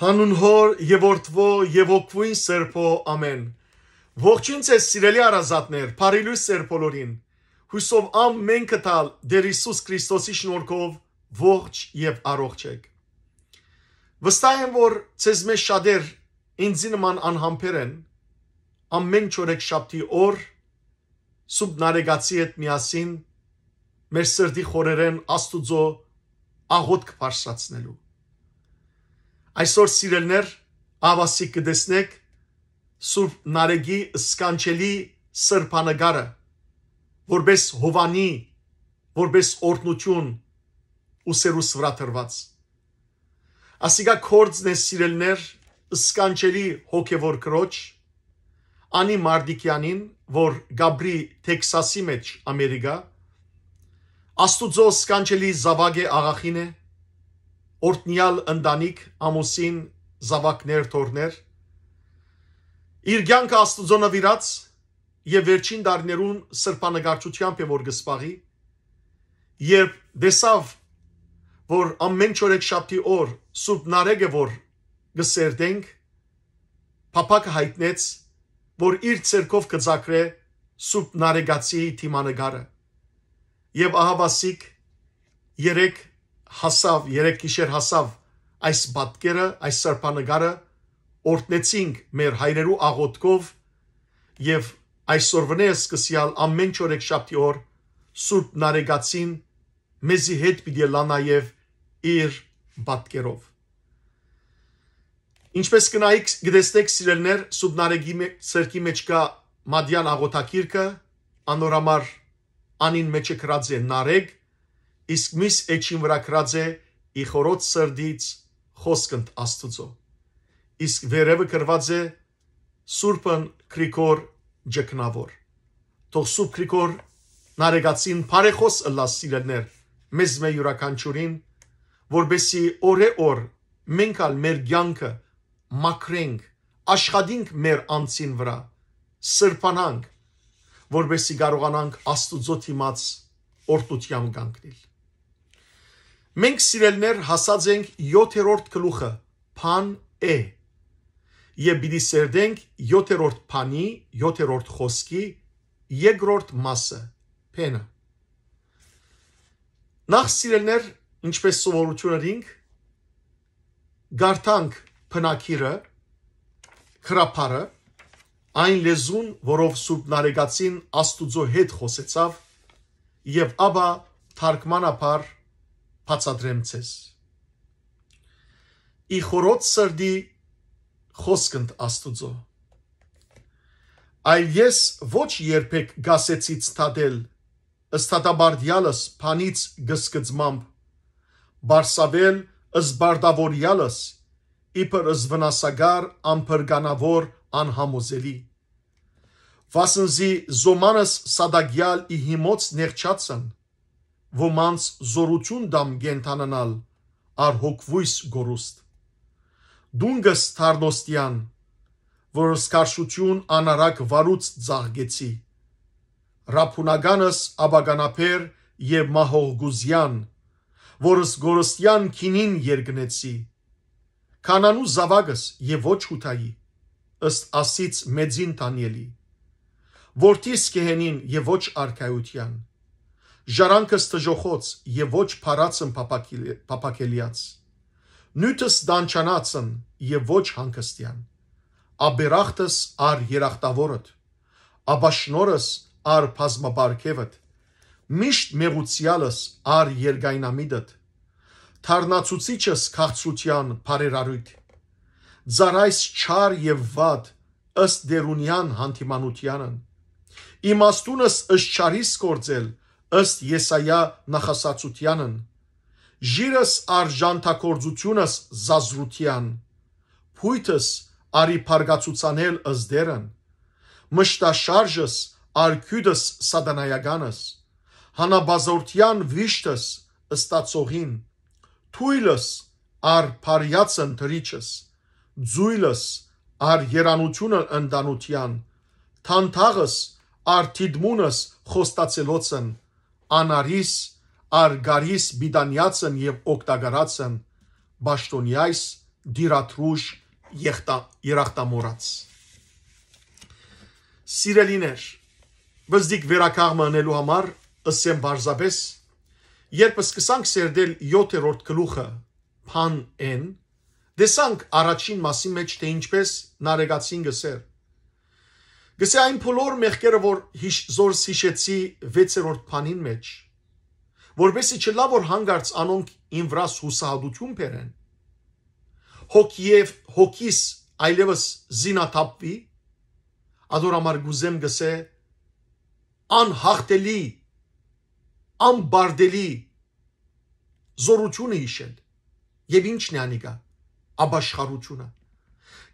հանուն հոր եւ որդվո եւ օգվույն սերփո ամեն ողջույն ցես սիրելի արազատներ բարիլույս սերփոլորին հուսով ամ մենք տալ դեր Հիսուս Քրիստոսի շնորհքով ողջ եւ առողջ եք վստահ եմ որ ցեզ մեզ շատեր ինձ նման անհամբեր են ամեն չորեք շաբթի օր սուբնարեգացի հետ միասին մեր սրդի խորերեն աստուծո աղոտ կբարձրացնելու Այսօր սիրելներ ավասի կդեսնեք Սուրբ Նարեգի սկանչելի սրբանագարը, որբես Հովանի, որբես օրտնություն ուսերուս վրա տրված։ Ասիկա կորձն է սիրելներ սկանչելի հոգևոր կրոչ, անի մարդիկյանին, որ գաբրի թեքսասի մեջ ամերիկա, աստուծո սկանչելի զավագ է աղախին է, օրտնյալ ընտանիք ամուսին զավակներ թորներ իր ցանկը աստծո նվիրած եւ վերջին դարներուն սրբանկարչությամբ եւ օրգսպաղի երբ դեսավ որ ամեն չորեք շաբթի օր սուրբ նարեգը որ գսերդենք Փապակը հայտնեց, որ իր ցերկով կձակրե Սուրբ Նարեգացիի թիմանգարը։ Եվ ահավասիկ 3 հասավ, երեք գիշեր հասավ այս բատկերը, այս սրբանգարը, օրտնեցինք մեր հայրերու աղոթքով եւ այսօրվն է սկսյալ ամեն չորեք շաբթի օր Սուրբ Նարեգացին մեզի հետ պիտի լա նաեւ իր բատկերով։ Ինչպես կնայիք գտեսնեք սիրելներ Սուրբ Նարեգի սրկի մեջ կա Մադյան աղոթակիրքը, անորամար անին մեջը կրած է Նարեգ իսկ միս էջին վրա կրած է ի խորոց սրդից խոսքընդ աստծո։ Իսկ վերևը կրված է Սուրբն Գրիգոր Ջկնավոր։ Թող Սուրբ Գրիգոր նարեգացին բարեխոս ըլլաս սիրելներ մեզ մե յուրականչուրին, որբեսի օրե օր մենք ալ մեր ցանկը մաքրենք, աշխատենք մեր անձին վրա, սրբանանք, որբեսի կարողանանք Աստուծո թիմած օրտությամ կանգնել։ Մենք սիրելներ հասած ենք 7-րդ գլուխը, Փան Է։ Եվ պիտի սերդենք 7-րդ Փանի, 7-րդ խոսքի երկրորդ մասը, Փենը։ Նախ սիրելներ, ինչպես սովորություն ունենք, գարտանք փնակիրը, հրապարը, այն լեզուն, որով Սուրբ Նարեգացին Աստուծո հետ խոսեցավ, եւ ապա թարգմանապար բացատրեմ ցես։ Ի խորոց սրդի խոսքընդ Աստուծո։ Այլ ես ոչ երբեք գասեցի ցտադել ըստատաբարդյալս փանից գսկծմամբ բարսավել ըզբարդավորյալս իբր ըզվնասագար ամբրգանավոր անհամոզելի վասնզի զոմանս սադագյալ ի հիմոց ներչացան ոմանց զորություն դամ գենթանանալ ար հոգվույս գորուստ։ Դունգս թարդոստյան, որ սկարշություն անարակ վարուց ձաղգեցի։ Ռապունագանս աբագանապեր և մահողգուզյան, որս գորստյան քինին երգնեցի։ Կանանու զավագս և ոչ հութայի, ըստ ասից մեծին տանելի։ Որդիս կհենին և ոչ արկայության ժարանքս տժոխոց եւ ոչ փարացն փապակելիած նյութս դանչանացն եւ ոչ հանգստյան աբերախտս ար երախտավորդ աբաշնորս ար բազմաբարքևդ միշտ մեղուցիալս ար երգայնամիդդ թարնացուցիչս քաղցրության բարերարույթ ծարայս չար եւ վատ ըստ դերունյան հանդիմանությանն իմաստունս ըստ չարիս կործել ըստ Եսայա նախասացությանն Ժիրս արժանթակորձությունս զազրության Փույթս արի փարգացուցանել ըզդերն Մշտաշարժս արքյուդս սադանայանս Հանաբազորթյան վիշտս ըստացողին Թույլս ար փարյացն դրիչս Ձույլս ար երանությունը ընդանության Թանթաղս ար թիդմունս խոստացելոցն Անարիս, Արգարիս, Բիդանյացն եւ Օկտագարացն Բաշտոնիայս դիրատրուժ երախտամորած։ Սիրելիներ, վզդիկ վերակաղմ անելու համար ըսեմ բարձապես, երբ սկսանք սերդել 7-րդ գլուխը Pan N, տեսանք առաջին մասի մեջ թե ինչպես նարեգացին գսեր Գսե այն փոլոր մեղքերը, որ հիշ զորս հիշեցի 6-րդ բանին մեջ, որբեսի չլա որ հանգարց անոնք ին վրա հուսահատություն բերեն։ Հոգի եւ հոգիս այլևս զինաթափվի, ադորամար գուզեմ գսե անհաղթելի անբարդելի զորությունը հիշել։ Եվ ինչն է անիկա։ Աբաշխարությունը։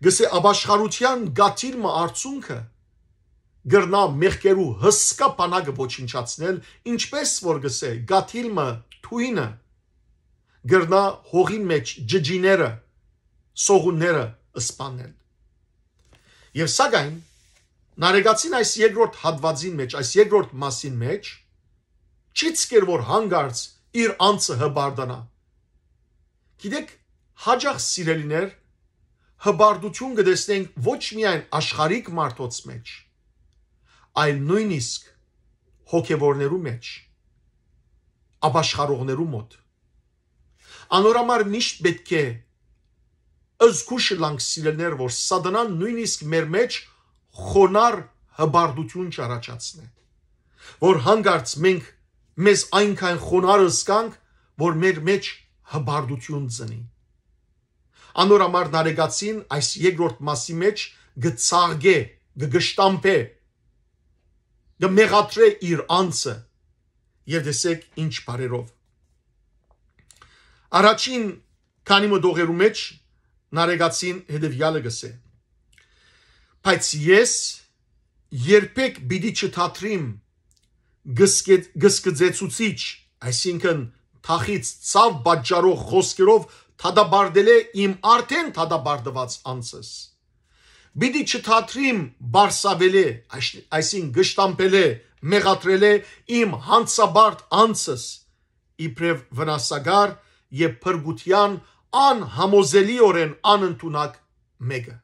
Գսե աբաշխարության գաթիլը արցունքը գրնա մեղքերու հսկա բանակը ոչնչացնել, ինչպես որ գսե գաթիլմը թույնը գրնա հողին մեջ ջջիները, սողունները սպանել։ Եվ սակայն նարեգացին այս երկրորդ հատվածին մեջ, այս երկրորդ մասին մեջ չի ցկեր որ հանգարց իր անձը հբարդանա։ Գիտեք, հաջող սիրելիներ, հբարդություն կտեսնենք ոչ միայն աշխարհիկ մարդոց մեջ, այլ նույնիսկ հոգևորներու մեջ, ապաշխարողներու մոտ։ Անորամար միշտ պետք է ըզգուշ լանք սիրելներ, որ սատանան նույնիսկ մեր մեջ խոնար հբարդություն չառաջացնե, որ հանգարց մենք մեզ այնքան խոնար ըսկանք, որ մեր մեջ հբարդություն ծնի։ Անորամար նարեգացին այս երկրորդ մասի մեջ գծարգե, գգշտամպե գմեղատրե իր անձը եւ դեսեք ինչ բարերով առաջին քանի մոդողերու մեջ նարեգացին հետեւյալը գսե բայց ես երբեք բիդի չթատրիմ գսկետ գսկծեցուցիչ այսինքն թախից ցավ բաճարող խոսքերով թադաբարդել է իմ արդեն թադաբարդված անձս Բիդի չթատրիմ բարսավելե, այսին գշտամպելե, մեղատրելե իմ հանցաբարդ անցս, իբրև վնասագար եւ փրկության անհամոզելիորեն անընդունակ մեկը։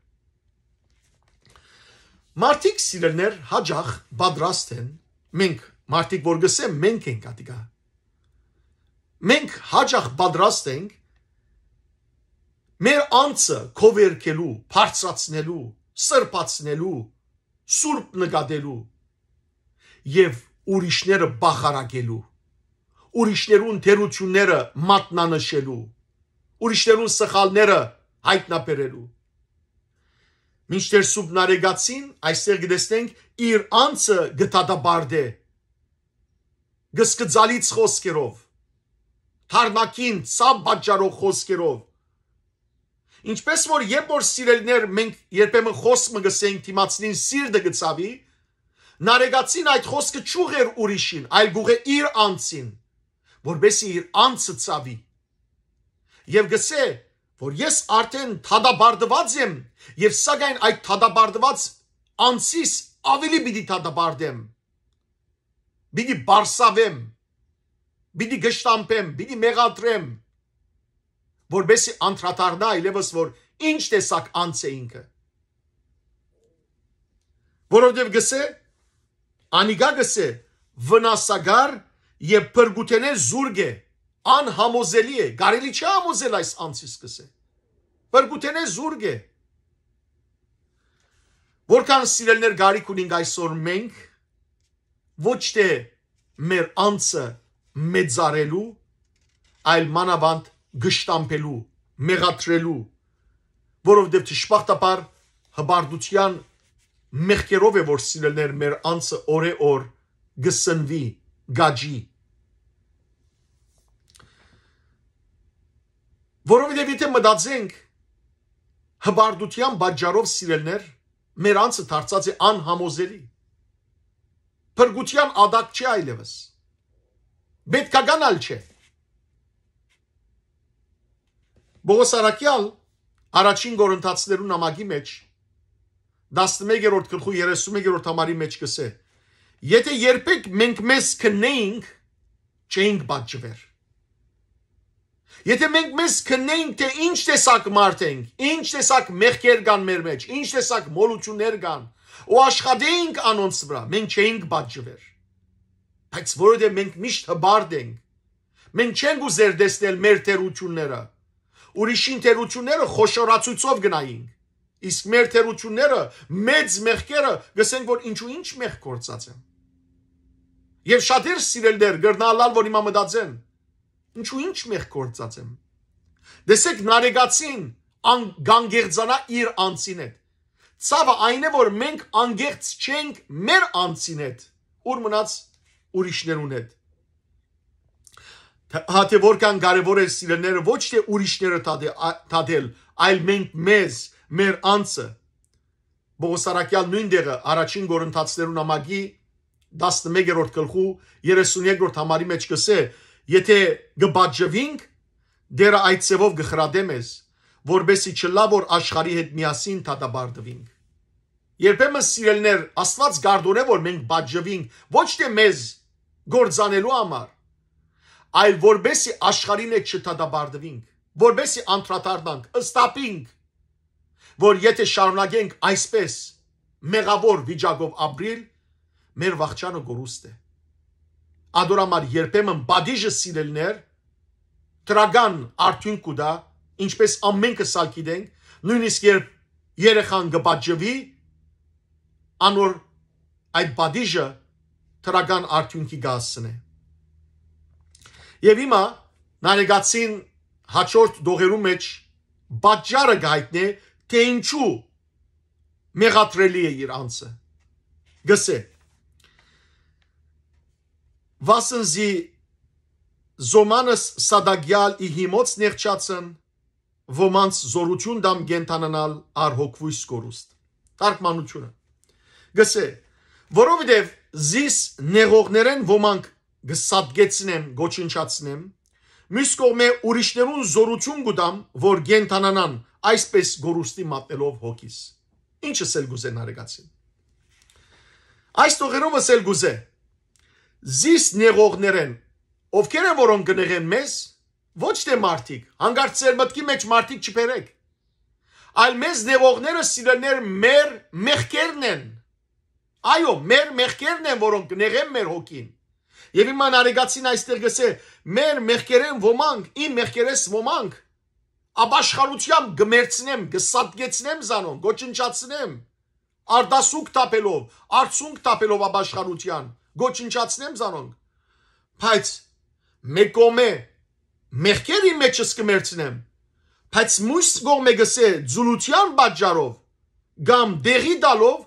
Մարդիկ սիրելներ հաջախ պատրաստ են։ Մենք մարդիկ որ գսեմ մենք ենք ատիկա։ Մենք հաջախ պատրաստ ենք մեր անձը կովերկելու, բարձրացնելու, սրբացնելու, սուրբ նկատելու եւ ուրիշները բախարակելու, ուրիշներուն թերությունները մատնանշելու, ուրիշներուն սխալները հայտնաբերելու։ Մինչդեռ սուբնարեգացին այստեղ գտեսնենք իր անձը գտադաբարդե գսկծալից խոսքերով, թարնակին ցավ բաճարող խոսքերով, Ինչպես որ երբ որ սիրելիներ մենք երբեմն խոսքը գսենք դիմացնին սիրտը գծավի, նարեգացին այդ խոսքը ճուղեր ուրիշին, այլ գուղը իր անձին, որբեսի իր անձը ծավի։ Եվ գսե, որ ես արդեն թադաբարդված եմ եւ սակայն այդ թադաբարդված անձիս ավելի պիտի թադաբարդեմ։ Պիտի բարսավեմ։ Պիտի գշտամպեմ, պիտի մեղադրեմ, որբեսի անդրադառնա այլևս որ ինչ տեսակ անց է ինքը որովհետև գսե անիգա գսե վնասագար եւ բրգուտենե զուրգ է անհամոզելի է կարելի չի համոզել այս անցից գսե բրգուտենե զուրգ է որքան սիրելներ գարիք ունենք այսօր մենք ոչ թե մեր անձը մեծարելու այլ մանավանդ գշտամբելու, մեղատրելու, որովհետև ճշմարտաբար հբարդության մեղքերով է որ սիրելներ մեր անձը օրե օր գսնվի, գաջի։ Որովհետև եթե մտածենք հբարդության բաժարով սիրելներ, մեր անձը դարձած է անհամոզելի։ Փրկության ադակ չի այլևս։ Պետք է գանալ չէ։ Բողոս Արաքյալ առաջին Գորընթացներու նամակի մեջ 11-րդ գլխու 31-րդ համարի մեջ կսե. Եթե երբեք մենք մեզ քննեինք, չենք բաժվեր։ Եթե մենք մեզ քննեինք, թե ինչ տեսակ մարդ ենք, ինչ տեսակ մեղքեր կան մեր մեջ, ինչ տեսակ մոլություններ կան, ու աշխատեինք անոնց վրա, մենք չենք բաժվեր։ Բայց որովհետև մենք միշտ հբարդ ենք, մենք չենք ուզեր դեսնել մեր թերությունները, ուրիշ ինտերությունները խոշորացույցով գնայինք։ Իսկ մեր թերությունները, մեծ մեղքերը, գսենք որ ինչու ինչ մեղք կործած են։ Եվ շատեր սիրելներ գրնալալ, որ հիմա մտածեն, ինչու ինչ մեղք կործած եմ։ Դեսեք նարեգացին անգանգեղձանա իր անձին հետ։ Ցավը այն է, որ մենք անգեղծ չենք մեր անձին հետ, ուր մնաց ուրիշներուն հետ։ Հա թե որքան կարևոր է սիրելները ոչ թե ուրիշները թադել, այլ մենք մեզ, մեր անձը։ Բողոսարակյալ նույն դեղը առաջին Գորընթացներու նամակի 11-րդ գլխու 32-րդ համարի մեջ գսե, եթե գբաջվինք, դերը այդ ցևով գխրադեմ ես, որբեսի չլա որ աշխարի հետ միասին թադաբարդվինք։ Երբեմն սիրելներ, Աստված գարդոն է որ մենք բաջվինք, ոչ թե մեզ գործանելու համար, այլ որբեսի աշխարհին հետ չթադաբարդվինք, որբեսի անդրադառնանք, ըստապինք, որ եթե շարունակենք այսպես մեղավոր վիճակով ապրիլ, մեր վաղճանը գորուստ է։ Ադորամար երբեմն բադիժը սիրելներ տրագան արդյունք ու դա, ինչպես ամենքը սա գիտենք, նույնիսկ երբ երեխան գբաջվի, անոր այդ բադիժը տրագան արդյունքի գասն է։ Եվ հիմա նարեգացին հաջորդ դողերում մեջ բաճարը գայտնի, թե ինչու մեղատրելի է իր անձը։ Գսե։ Վասնզի զոմանս սադագյալ ի հիմոց ներչացն, ոմանց զորություն դամ գենթանանալ արհոգվույս կորուստ։ Տարկմանությունը։ Գսե, որովհետև զիս նեղողներեն ոմանք գսապգեցնեմ, գոչնչացնեմ, մյուս կողմէ ուրիշներուն զորություն գուտամ, որ գենթանանան այսպես գորուստի մատնելով հոգիս։ Ինչս էլ գուզեն արեգացին։ Այս տողերովս էլ գուզե։ Զիս նեղողներեն, ովքեր են որոնք գնեղեն մեզ, ոչ թե մարդիկ, հանգարց ձեր մտքի մեջ մարդիկ չփերեք։ Այլ մեզ նեղողները սիրելներ մեր մեղքերն են։ Այո, մեր մեղքերն են, որոնք նեղեն մեր հոգին։ Եվ հիմա նարեգացին այստեղ գսե, մեր մեղքերեն ոմանք, իմ մեղքերես ոմանք, ապաշխարությամբ գմերցնեմ, գսատկեցնեմ զանոն, գոչնչացնեմ, արդասուկ տապելով, արցունք տապելով ապաշխարության, գոչնչացնեմ զանոն, բայց մեկ կոմ է, մեղքերի մեջս կմերցնեմ, բայց մույս գողմ է գսե ձուլության բաջարով, գամ դեղի դալով,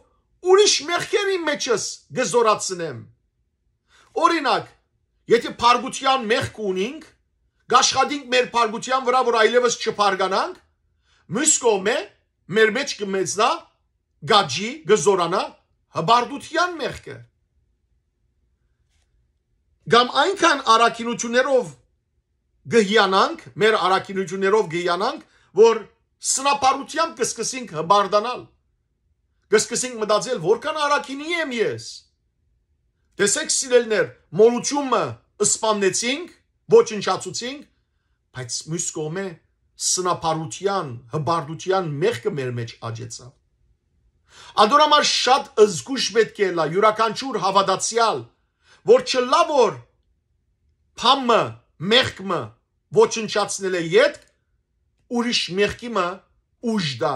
ուրիշ մեղքերի մեջս գզորացնեմ, Օրինակ, եթե փարգության մեղք ունենք, գաշխադինք մեր փարգության վրա, որ այլևս չփարգանանք, մյուս կողմը մեր մեջ կմեծնա գաջի գզորանա հբարդության մեղքը կամ այնքան առաքինություններով գհյանանք, մեր առաքինություններով գհյանանք, որ սնապարությամբ կսկսենք հբարդանալ։ Կսկսենք մտածել, որքան առաքինի եմ ես։ Տեսեք սիրելներ, մորությունը սպաննեցինք, ոչնչացուցինք, բայց մյուս կողմը սնապարության, հբարդության մեղքը մեր մեջ աճեցավ։ Անդորամար շատ զգուշ պետք է լա յուրաքանչյուր հավատացյալ, որ չլա որ փամը, մեղքը ոչնչացնել է իդ ուրիշ մեղքիմը ուժ դա,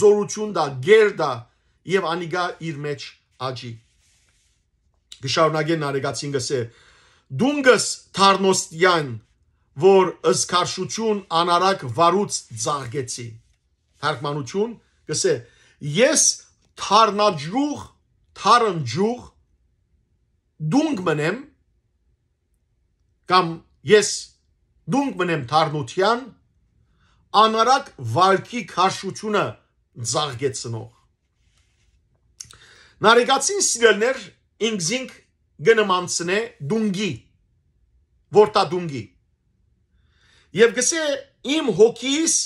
զորություն դա, գեր դա եւ անիգա իր մեջ աճի գշարունակեն նարեգացին գսե դունգս թարնոստյան որ ըսքարշություն անարակ վարուց ծաղգեցի թարգմանություն գսե ես թարնաջուղ թարնջուղ դունգ մնեմ կամ ես դունգ մնեմ թարնության անարակ վարկի քարշությունը ծաղգեցնող նարեգացին սիրելներ ինգզինգ գնմանցնե դունգի որտա դունգի եւ գսե իմ հոգիս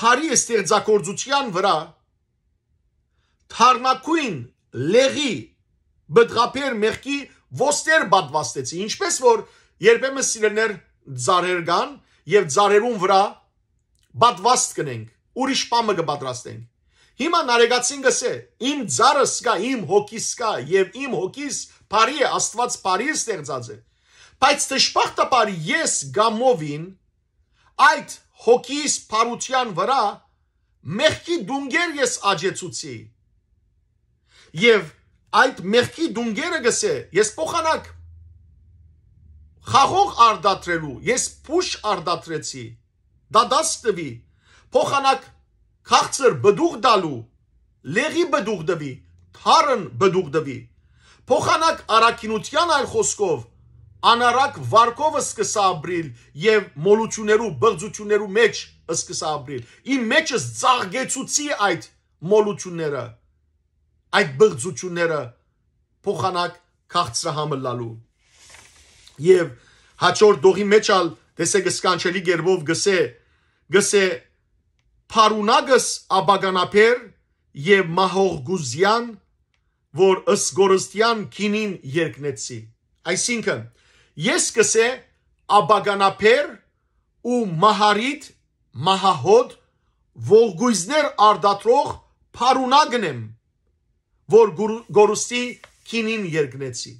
բարի ստեղծագործության վրա թարնակույն լեղի բդղապեր մեղքի ոստեր բադվաստեցի ինչպես որ երբեմն սիրելներ ծարեր կան եւ ծարերուն վրա բադվաստ կնենք ուրիշ պամը կպատրաստենք Հիմա նարեգացին գսե, իմ ձարս կա, իմ հոգիս կա եւ իմ հոգիս բարի է, Աստված բարի է ստեղծած է։ Բայց դժբախտաբար ես գամովին այդ հոգիս բարության վրա մեղքի դունգեր ես աջեցուցի։ Եվ այդ մեղքի դունգերը գսե, ես փոխանակ խաղող արդատրելու, ես փուշ արդատրեցի։ Դա դաս տվի։ Փոխանակ քաղցր բդուղ դալու, լեղի բդուղ դվի, թարն բդուղ դվի։ Փոխանակ արակինության այլ խոսքով անարակ վարկովը սկսա ապրիլ եւ մոլություներու բղձություներու մեջ սկսա ապրիլ։ Իմ մեջս ծաղկեցուցի այդ մոլությունները, այդ բղձությունները փոխանակ քաղցրահամը լալու։ Եվ հաջորդ դողի մեջ ալ տեսեք սկանչելի գերբով գսե գսե Փարունագս աբագանապեր եւ մահողգուզյան, որ ըսգորստյան քինին երկնեցի։ Այսինքն, ես կսե աբագանապեր ու մահարիտ, մահահոդ, ողգույզներ արդատրող փարունագն եմ, որ գորուստի քինին երկնեցի։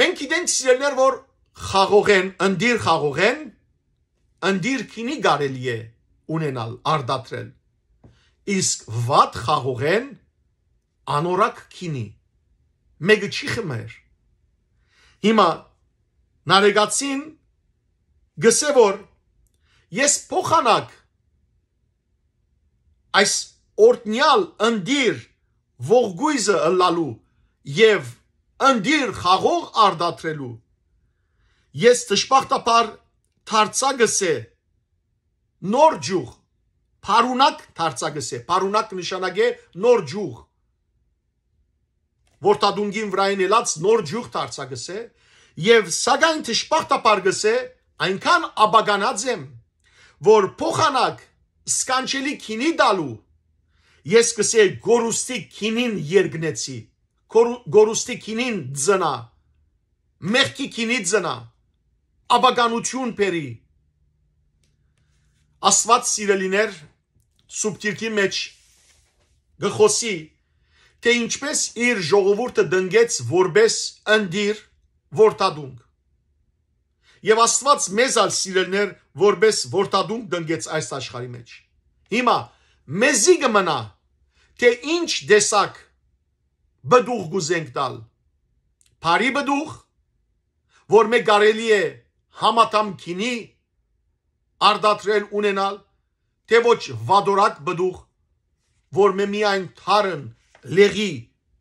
Մենք գիտենք սիրելներ, որ խաղող են, ընդդիր խաղող են, ընդիրքինի կարելի է ունենալ արդատրել իսկ վատ խաղողեն անորակ քինի մեկը չի խմեր հիմա նարեգացին գսե որ ես փոխանակ այս օրտնյալ ընդիր ողգույզը ըլլալու եւ ընդիր խաղող արդատրելու ես ճշմարտաբար թարցագս է նոր ջուղ Փարունակ դարցագս է։ Փարունակ նշանակ է նոր ջուղ։ Որտադունգին վրային ելած նոր ջուղ դարցագս է եւ սակայն թշպախտապարգս է այնքան աբագանած եմ որ փոխանակ սկանչելի քինի դալու ես կսե գորուստի քինին երգնեցի գորուստի քինին ձնա մեղքի քինի ձնա աբականություն բերի։ Աստված սիրելիներ սուբտիրքի մեջ գխոսի թե ինչպես իր ժողովուրդը դնգեց որպես ընդիր որտադունք։ Եվ Աստված մեզ ալ սիրելներ որպես որտադունք դնգեց այս աշխարհի մեջ։ Հիմա մեզի կմնա թե ինչ դեսակ բդուղ գուզենք տալ։ Փարի բդուղ, որ մեկ կարելի է համատամքինի արդատրել ունենալ, թե ոչ վադորակ բդուղ, որ մե միայն թարն լեղի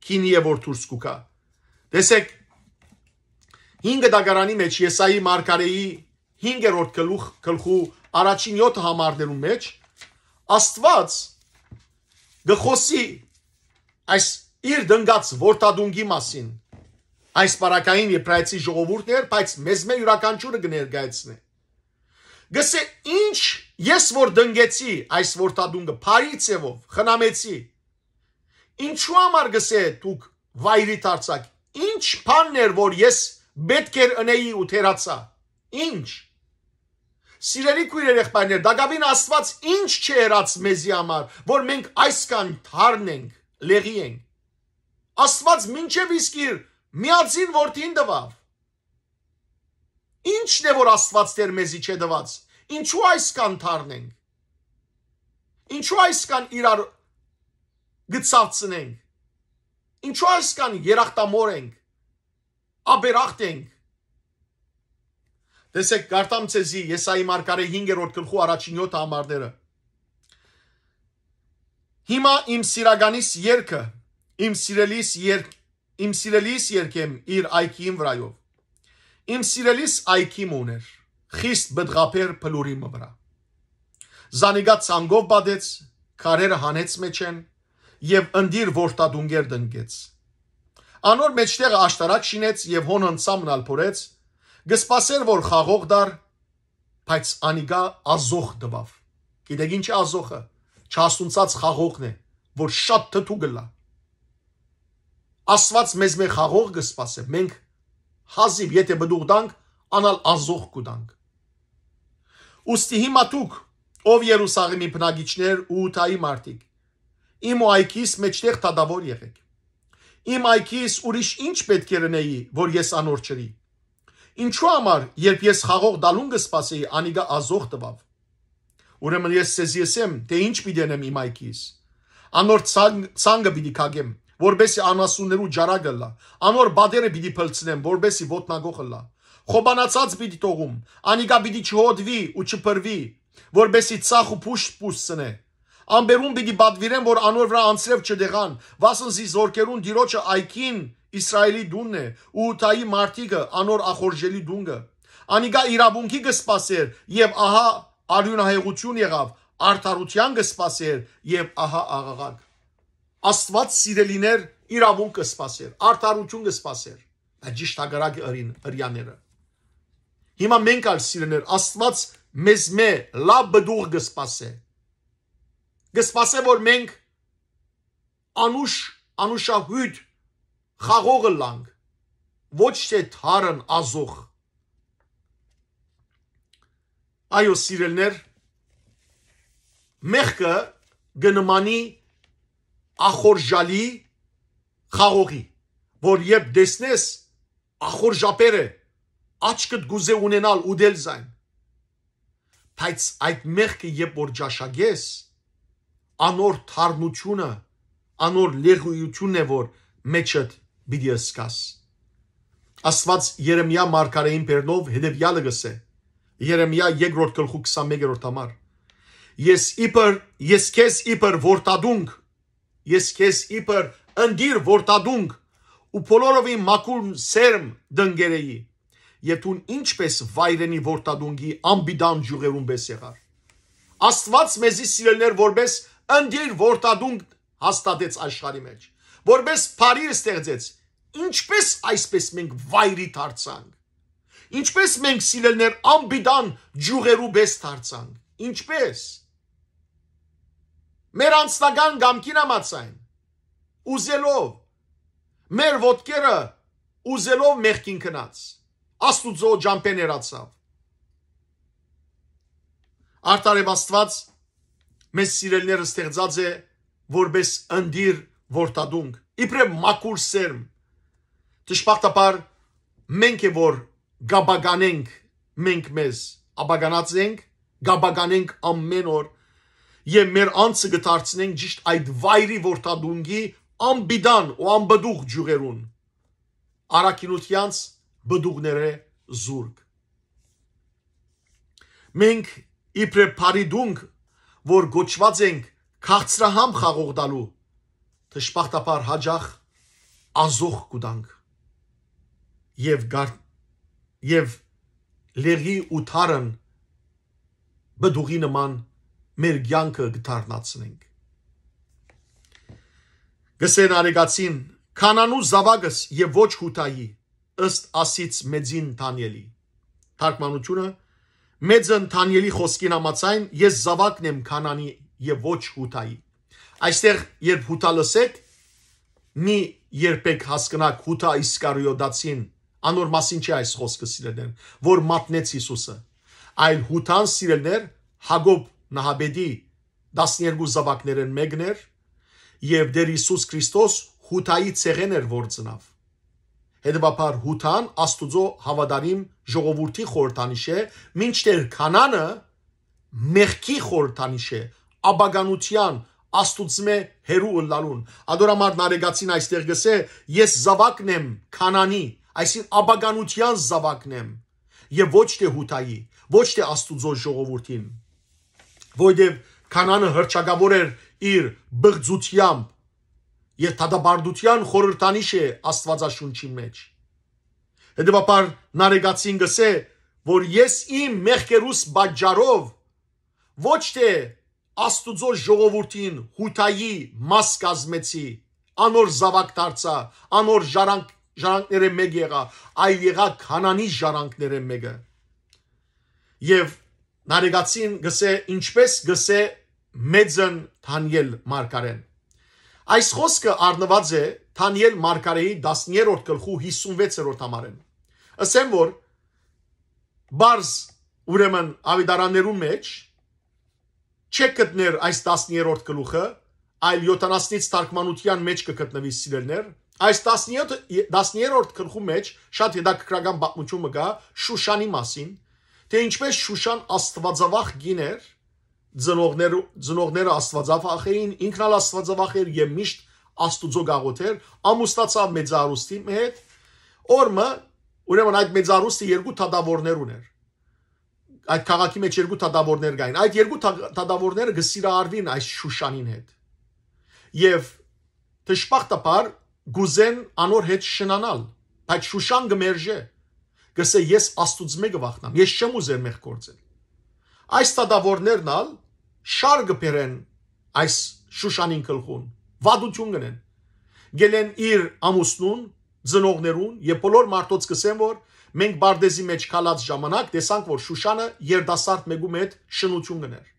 քինի է որ դուրս կուկա։ Տեսեք 5 դագարանի մեջ Եսայի մարգարեի 5-րդ գլուխ գլխու առաջին 7 համարներու մեջ Աստված գխոսի այս իր դնգած որտադունգի մասին այս պարակային եբրայցի ժողովուրդն էր, բայց մեզ մեր յուրականչուրը կներկայացնե։ Գսե ինչ ես որ դնգեցի այս որտադունը փարիցևով խնամեցի։ Ինչու համար գսե դուք վայրի դարձակ։ Ինչ բանն էր որ ես պետք էր ընեի ու թերացա։ Ինչ։ Սիրելի քույրեր եղբայրներ, Դագավին Աստված ինչ չի հերաց մեզի համար, որ մենք այսքան թարն ենք, լեղի ենք։ Աստված ինչև իսկ իր միածին որդին տվավ։ Ինչն է, որ Աստված Տեր մեզի չէ տված։ Ինչու այս կան թարնենք։ Ինչու այս կան իրար գծացնենք։ Ինչու այս կան երախտամոր ենք։ Աբերախտ ենք։ Տեսեք Գարտամ ցեզի Եսայի մարգարե 5-րդ գլխու առաջին 7 համարները։ Հիմա իմ սիրականիս երկը, իմ սիրելիս երկ իմ սիրելիս երկեմ իր այքիմ վրայով։ Իմ սիրելիս այքիմ ուներ, խիստ բդղափեր փլուրի մվրա։ Զանիգա ցանգով բադեց, քարերը հանեց մեջեն եւ ընդիր որտադունգեր դնգեց։ Անոր մեջտեղը աշտարակ շինեց եւ հոն անցամնալ փորեց, գսպասեր որ խաղող դար, բայց անիգա ազոխ դվավ։ Գիտեք ինչ ազոխը, չհասունցած խաղողն է, որ շատ թթու գլա։ Աստված մեզ մեր խաղող կսպասե, մենք հազիվ եթե բդուղ տանք, անալ ազող կուտանք։ Ոստի հիմա դուք, ով Երուսաղեմի բնակիչներ ու ութայի մարդիկ, իմ ու այքիս մեջտեղ տադավոր եղեք։ Իմ այքիս ուրիշ ինչ պետք է լնեի, որ ես անոր չրի։ Ինչու համար, երբ ես խաղող դալուն կսպասեի, անիգա ազող տվավ։ Ուրեմն ես ցեզ եսեմ, թե ինչ պիտի անեմ իմ այքիս։ Անոր ցանգը պիտի քագեմ որբեսի անասուններու ջարագը լա։ Անոր բադերը պիտի փլցնեմ, որբեսի ոտնագողը լա։ Խոբանացած պիտի տողում, անիկա պիտի չհոդվի ու չփրվի, որբեսի ցախ ու փուշ պուսցնե։ Ամբերուն պիտի բադվիրեմ, որ անոր վրա անցրև չդեղան, վասնզի զորքերուն դիրոջը այքին Իսրայելի դունն է ու ութայի մարտիկը անոր ախորժելի դունգը։ Անիկա իրաբունքի կսպասեր եւ ահա արյունահեղություն եղավ, արդարության կսպասեր եւ ահա աղաղակ։ Աստված սիրելիներ իրավունք կսպասեր, արդարություն կսպասեր, բայց ճիշտ ագարակ արին հрьяները։ Հիմա մենք ալ սիրելիներ, Աստված մեզ մե լավ բդուղ կսպասե։ Կսպասե որ մենք անուշ անուշահույդ խաղողը լանք, ոչ թե թարն ազող։ Այո, սիրելներ, մեղքը գնմանի ախորժալի խաղողի, որ երբ դեսնես ախորժապերը աչքդ գուզե ունենալ ուդել զայն։ Բայց այդ մեղքը երբ որ ճաշագես, անոր թարնությունը, անոր լեղույությունն է որ մեջդ բիդի սկաս։ Աստված Երեմիա մարգարեին բերնով հետևյալը գսե։ Երեմիա 2-րդ գլխու 21-րդ համար։ Ես իբր, ես քեզ իբր որտադունք ես քեզ իբր ընդիր որտադունք ու բոլորովին մակում սերմ դնգերեի եւ դուն ինչպես վայրենի որտադունքի ամբիդան ջյուղերուն պես եղար աստված մեզի սիրելներ որպես ընդիր որտադունք հաստատեց աշխարի մեջ որպես բարի ստեղծեց ինչպես այսպես մենք վայրի դարձանք ինչպես մենք սիրելներ ամբիդան ջյուղերու պես դարձանք ինչպես մեր անձնական գամքին համացայն ուզելով մեր ոդկերը ուզելով մեղքին քնած աստուծո ջամպեն երացավ արտարև աստված մեզ սիրելները ստեղծած է որպես ընդիր որտադունք իբրև մաքուր սերմ ճշմարտաբար մենք է որ գաբագանենք մենք մեզ աբագանացենք գաբագանենք ամեն օր ամ եւ մեր անձը գտարցնենք ճիշտ այդ վայրի որթադունգի ամբիդան ու ամբդուղ ջյուղերուն արակինությանց բդուղները զուրկ մենք իբր բարիդունգ որ գոչված ենք քաղցրահամ խաղող դալու դժբախտաբար հաջախ ազող կուտանք եւ գար եւ լերի ու թարն բդուղի նման մեր ցանկը դառնացնենք։ Գսեն արեգացին Կանանու զավակս եւ ոչ հուտայի ըստ ասից մեծին Դանիելի։ Թարգմանությունը մեծն Դանիելի խոսքին համաձայն ես զավակն եմ Կանանի եւ ոչ հուտայի։ Այստեղ երբ հուտա լսեք, մի երբեք հասկանաք հուտա իսկարիոդացին անոր մասին չի այս խոսքը սիրելն, որ մատնեց Հիսուսը, այլ հուտան սիրելներ Հակոբ նահաբեդի 12 զավակներն մեկն էր եւ դեր Հիսուս Քրիստոս հութայի ցեղեն էր որձնավ։ Հետևաբար հութան Աստուծո հավատարիմ ժողովրդի խորհրդանիշ է, մինչդեռ Կանանը մեղքի խորհրդանիշ է, աբագանության Աստուծմե հերու լալուն։ Ադորամար նարեգացին այստեղ գսե, ես զավակն եմ Կանանի, այսին աբագանության զավակն եմ եւ ոչ թե հութայի, ոչ թե Աստուծո ժողովրդին։ Որովհետև Կանանը հրճագավոր էր իր բղձությամբ եւ թադաբարդության խորհրդանիշ է Աստվածաշունչի մեջ։ Հետևաբար նարեգացին գսե, որ ես իմ մեղքերուս բաճարով ոչ թե Աստուծո ժողովրդին հութայի մաս կազմեցի, անոր զավակ դարձա, անոր ժարանք ժարանքները մեկ եղա, այլ եղա Կանանի ժարանքները մեկը։ Եվ նարեգացին գսե ինչպես գսե մեծն Թանիել Մարգարեն։ Այս խոսքը առնված է Թանիել Մարգարեի 10-րդ գլխու 56-րդ համարեն։ Ասեմ որ բարձ ուրեմն ավիդարաներու մեջ չկտներ այս 10-րդ գլուխը, այլ 70-ից թարգմանության մեջ կգտնվի սիրելներ, Այս 17 10-րդ գլխու մեջ շատ հետաքրքրական պատմություն կա Շուշանի մասին, թե ինչպես Շուշան աստվածավախ գիներ, ծնողները ծնողները աստվածավախ էին, ինքն էլ աստվածավախ էր եւ միշտ աստուծո գաղութ էր, ամուսնացավ մեծարուստի հետ։ Օրմը ուրեմն այդ մեծարուստը երկու թադավորներ ուներ։ Այդ քաղաքի մեջ երկու թադավորներ կային։ Այդ երկու թադավորները գսիրարվին այս Շուշանին հետ։ Եվ դժբախտաբար գուզեն անոր հետ շնանալ, բայց Շուշան գմերժե գսե ես աստուծո մեկը վախնամ, ես չեմ ուզեր մեղ գործել։ Այս տադավորներն ալ շար գբերեն այս Շուշանին գլխուն, վադություն գնեն։ Գելեն իր ամուսնուն, ծնողներուն եւ բոլոր մարդոց կսեն, որ մենք բարդեզի մեջ քալած ժամանակ տեսանք, որ Շուշանը երդասարտ մեկու հետ շնություն գներ։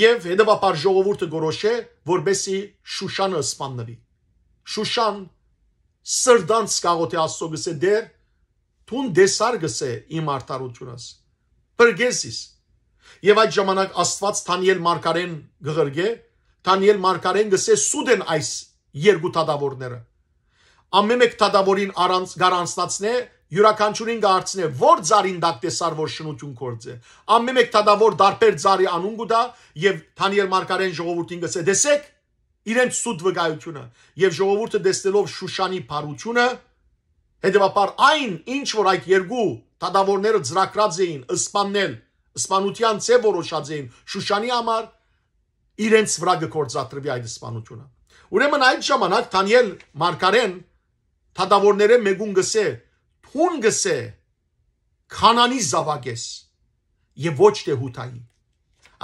Եվ հետևաբար ժողովուրդը գորոշե, որբեսի Շուշանը սպաննվի։ Շուշան սրդանց կաղոթե աստոգսը դեր Թուն դեսարգս է իմ արդարությունս։ Պրգեսիս։ Եվ այդ ժամանակ Աստված Թանիել Մարգարեն գղրգե, Թանիել Մարգարեն գսե սուդ են այս երկու տադավորները։ Ամեն մեկ տադավորին առանց գարանցնացնե յուրաքանչյուրին գարցնե որ ծարին դակ տեսար որ շնություն կործե ամեն մեկ տադավոր դարբեր ծարի անուն գուտա եւ Թանիել Մարգարեն ժողովրդին գսե դեսեք իրենց սուտ վկայությունը եւ ժողովուրդը դեսնելով Շուշանի բարությունը Հետևաբար այն, ինչ որ այդ երկու տադավորները ծրագրած էին սպանել, սպանության ցե որոշած էին Շուշանի համար, իրենց վրա գործատրվի այդ սպանությունը։ Ուրեմն այդ ժամանակ Դանիել Մարգարեն թադավորները մեգուն գսե, թուն գսե, քանանի զավագես եւ ոչ թե հութայի։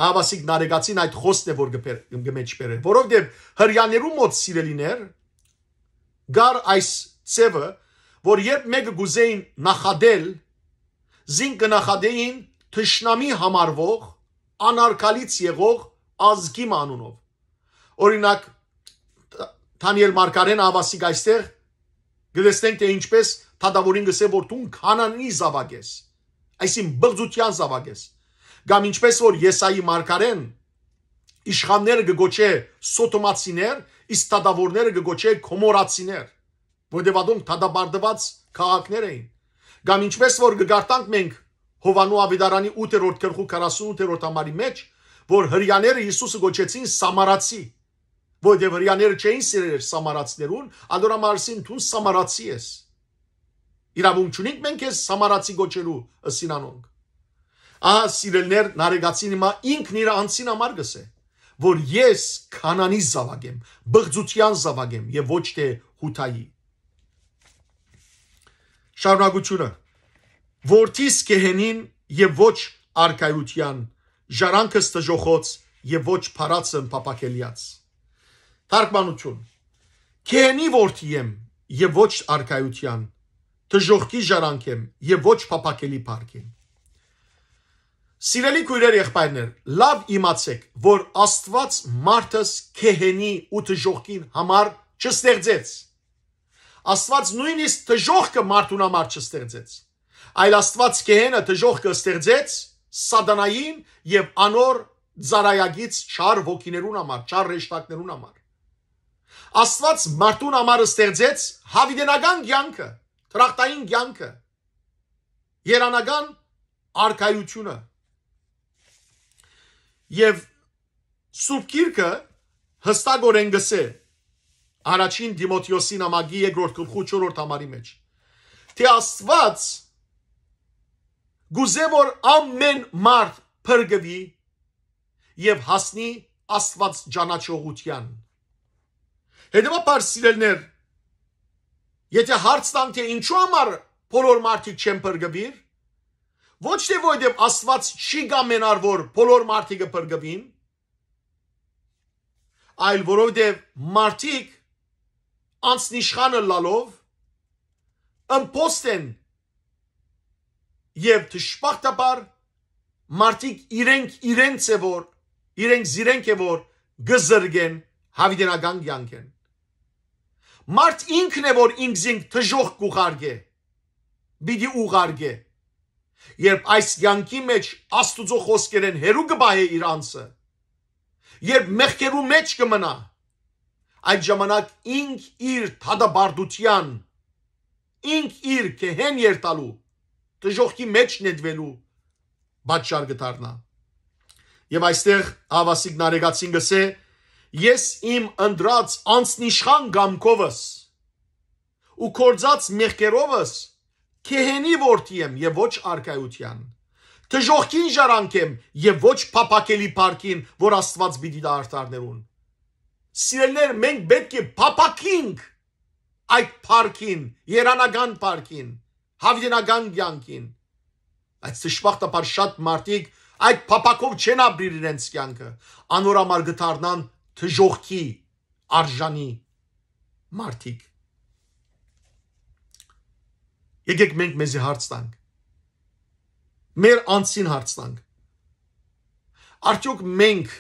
Ավասիկ նարեգացին այդ խոստն է որ գբեր գմեջ բերել, որովհետեւ հрьяաներու մոտ սիրելիներ գար այս ծևը որ երբ մեկը գուզեին նախադել, զին կնախադեին թշնամի համարվող, անարգալից եղող ազգի անունով։ Օրինակ Թանիել Մարկարեն ավասիկ այստեղ գտեսնենք թե ինչպես թադավորին գսե որ դու քանանի զավագես, այսին բղձության զավագես։ Կամ ինչպես որ Եսայի Մարկարեն իշխանները գոչե սոտոմացիներ, իսկ թադավորները գոչե կոմորացիներ Բոդեվադում դադարդված քաղաքներ էին։ Կամ ինչպես որ գկարտանք մենք Հովանու Ավիդարանի 8-րդ գլխու 48-րդ համարի մեջ, որ հрьяաները Հիսուսը գոչեցին Սամարացի, որտեղ հрьяաները չէին սիրել Սամարացիներուն, անդորա մարսին դու Սամարացի ես։ Իրավունք ունենք մենք ես Սամարացի գոչելու ըսինանոնք։ Ահա սիրելներ նարեգացին հիմա ինքն իր անձին համար գսե, որ ես քանանի զավակ եմ, բղծության զավակ եմ եւ ոչ թե հութայի շարունակությունը որթիս կեհենին եւ ոչ արքայության ժարանքը ստժոխոց եւ ոչ փարածը փապակելիած թարգմանություն կեհենի որթի եմ եւ ոչ արքայության տժողքի ժարանք եմ եւ ոչ փապակելի парք եմ Սիրելի քույրեր եղբայրներ, լավ իմացեք, որ Աստված մարդս քեհենի ու դժողքին համար չստեղծեց։ Աստված նույնիսկ դժողքը մարդուն համար չստեղծեց, այլ Աստված կեհենը դժողքը ստեղծեց սատանային եւ անոր ծարայագից չար ոգիներուն համար, չար ռեշտակներուն համար։ Աստված մարդուն համար ստեղծեց հավիդենական կյանքը, տրախտային կյանքը, երանական արքայությունը։ Եվ Սուրբ Գիրքը հստակ օրենգս է Առաջին Դիմոթեոսի նամակի 2-րդ գլխի 4-րդ համարի մեջ։ Թե Աստված գուզե որ ամեն մարդ փրկվի եւ հասնի Աստված ճանաչողության։ Հետևաբար սիրելներ, եթե հարց տան թե ինչու համար բոլոր մարդիկ չեն փրկվիր, ոչ թե ոդեմ Աստված չի գամենար որ բոլոր մարդիկը փրկվին, այլ որովհետեւ մարդիկ անցնիշխանը լալով ըմպոստ են եւ դժբախտաբար մարդիկ իրենք իրենց է որ իրենք զիրենք է որ գզրգեն հավիտենական կյանքեն մարդ ինքն է որ ինքզին թժող կուղարգե բիդի ուղարգե երբ այս կյանքի մեջ աստուծո խոսքերեն հերու կբահե իր անձը երբ մեղքերու մեջ կմնա այդ ժամանակ ինք իր թադաբարդության ինք իր կհեն երտալու դժողքի մեջ նետվելու պատճառ կդառնա եւ այստեղ ավասիկ նարեգացին գսե ես իմ ընդրած անսնիշխան գամկովս ու կորցած մեղքերովս կհենի որդի եմ եւ ոչ արկայության դժողքին ժարանքեմ եւ ոչ փապակելի парքին որ աստված պիտի դա արտարներուն սիրելներ, մենք պետք է փապակինք այդ парքին, երանական парքին, հավդենական կյանքին։ Այդ շփախտապար շատ մարդիկ այդ փապակով չեն ապրիր իրենց կյանքը, անորամար գտարնան թժողքի արժանի մարդիկ։ Եկեք մենք մեզի հարց տանք։ Մեր անձին հարց տանք։ Արդյոք մենք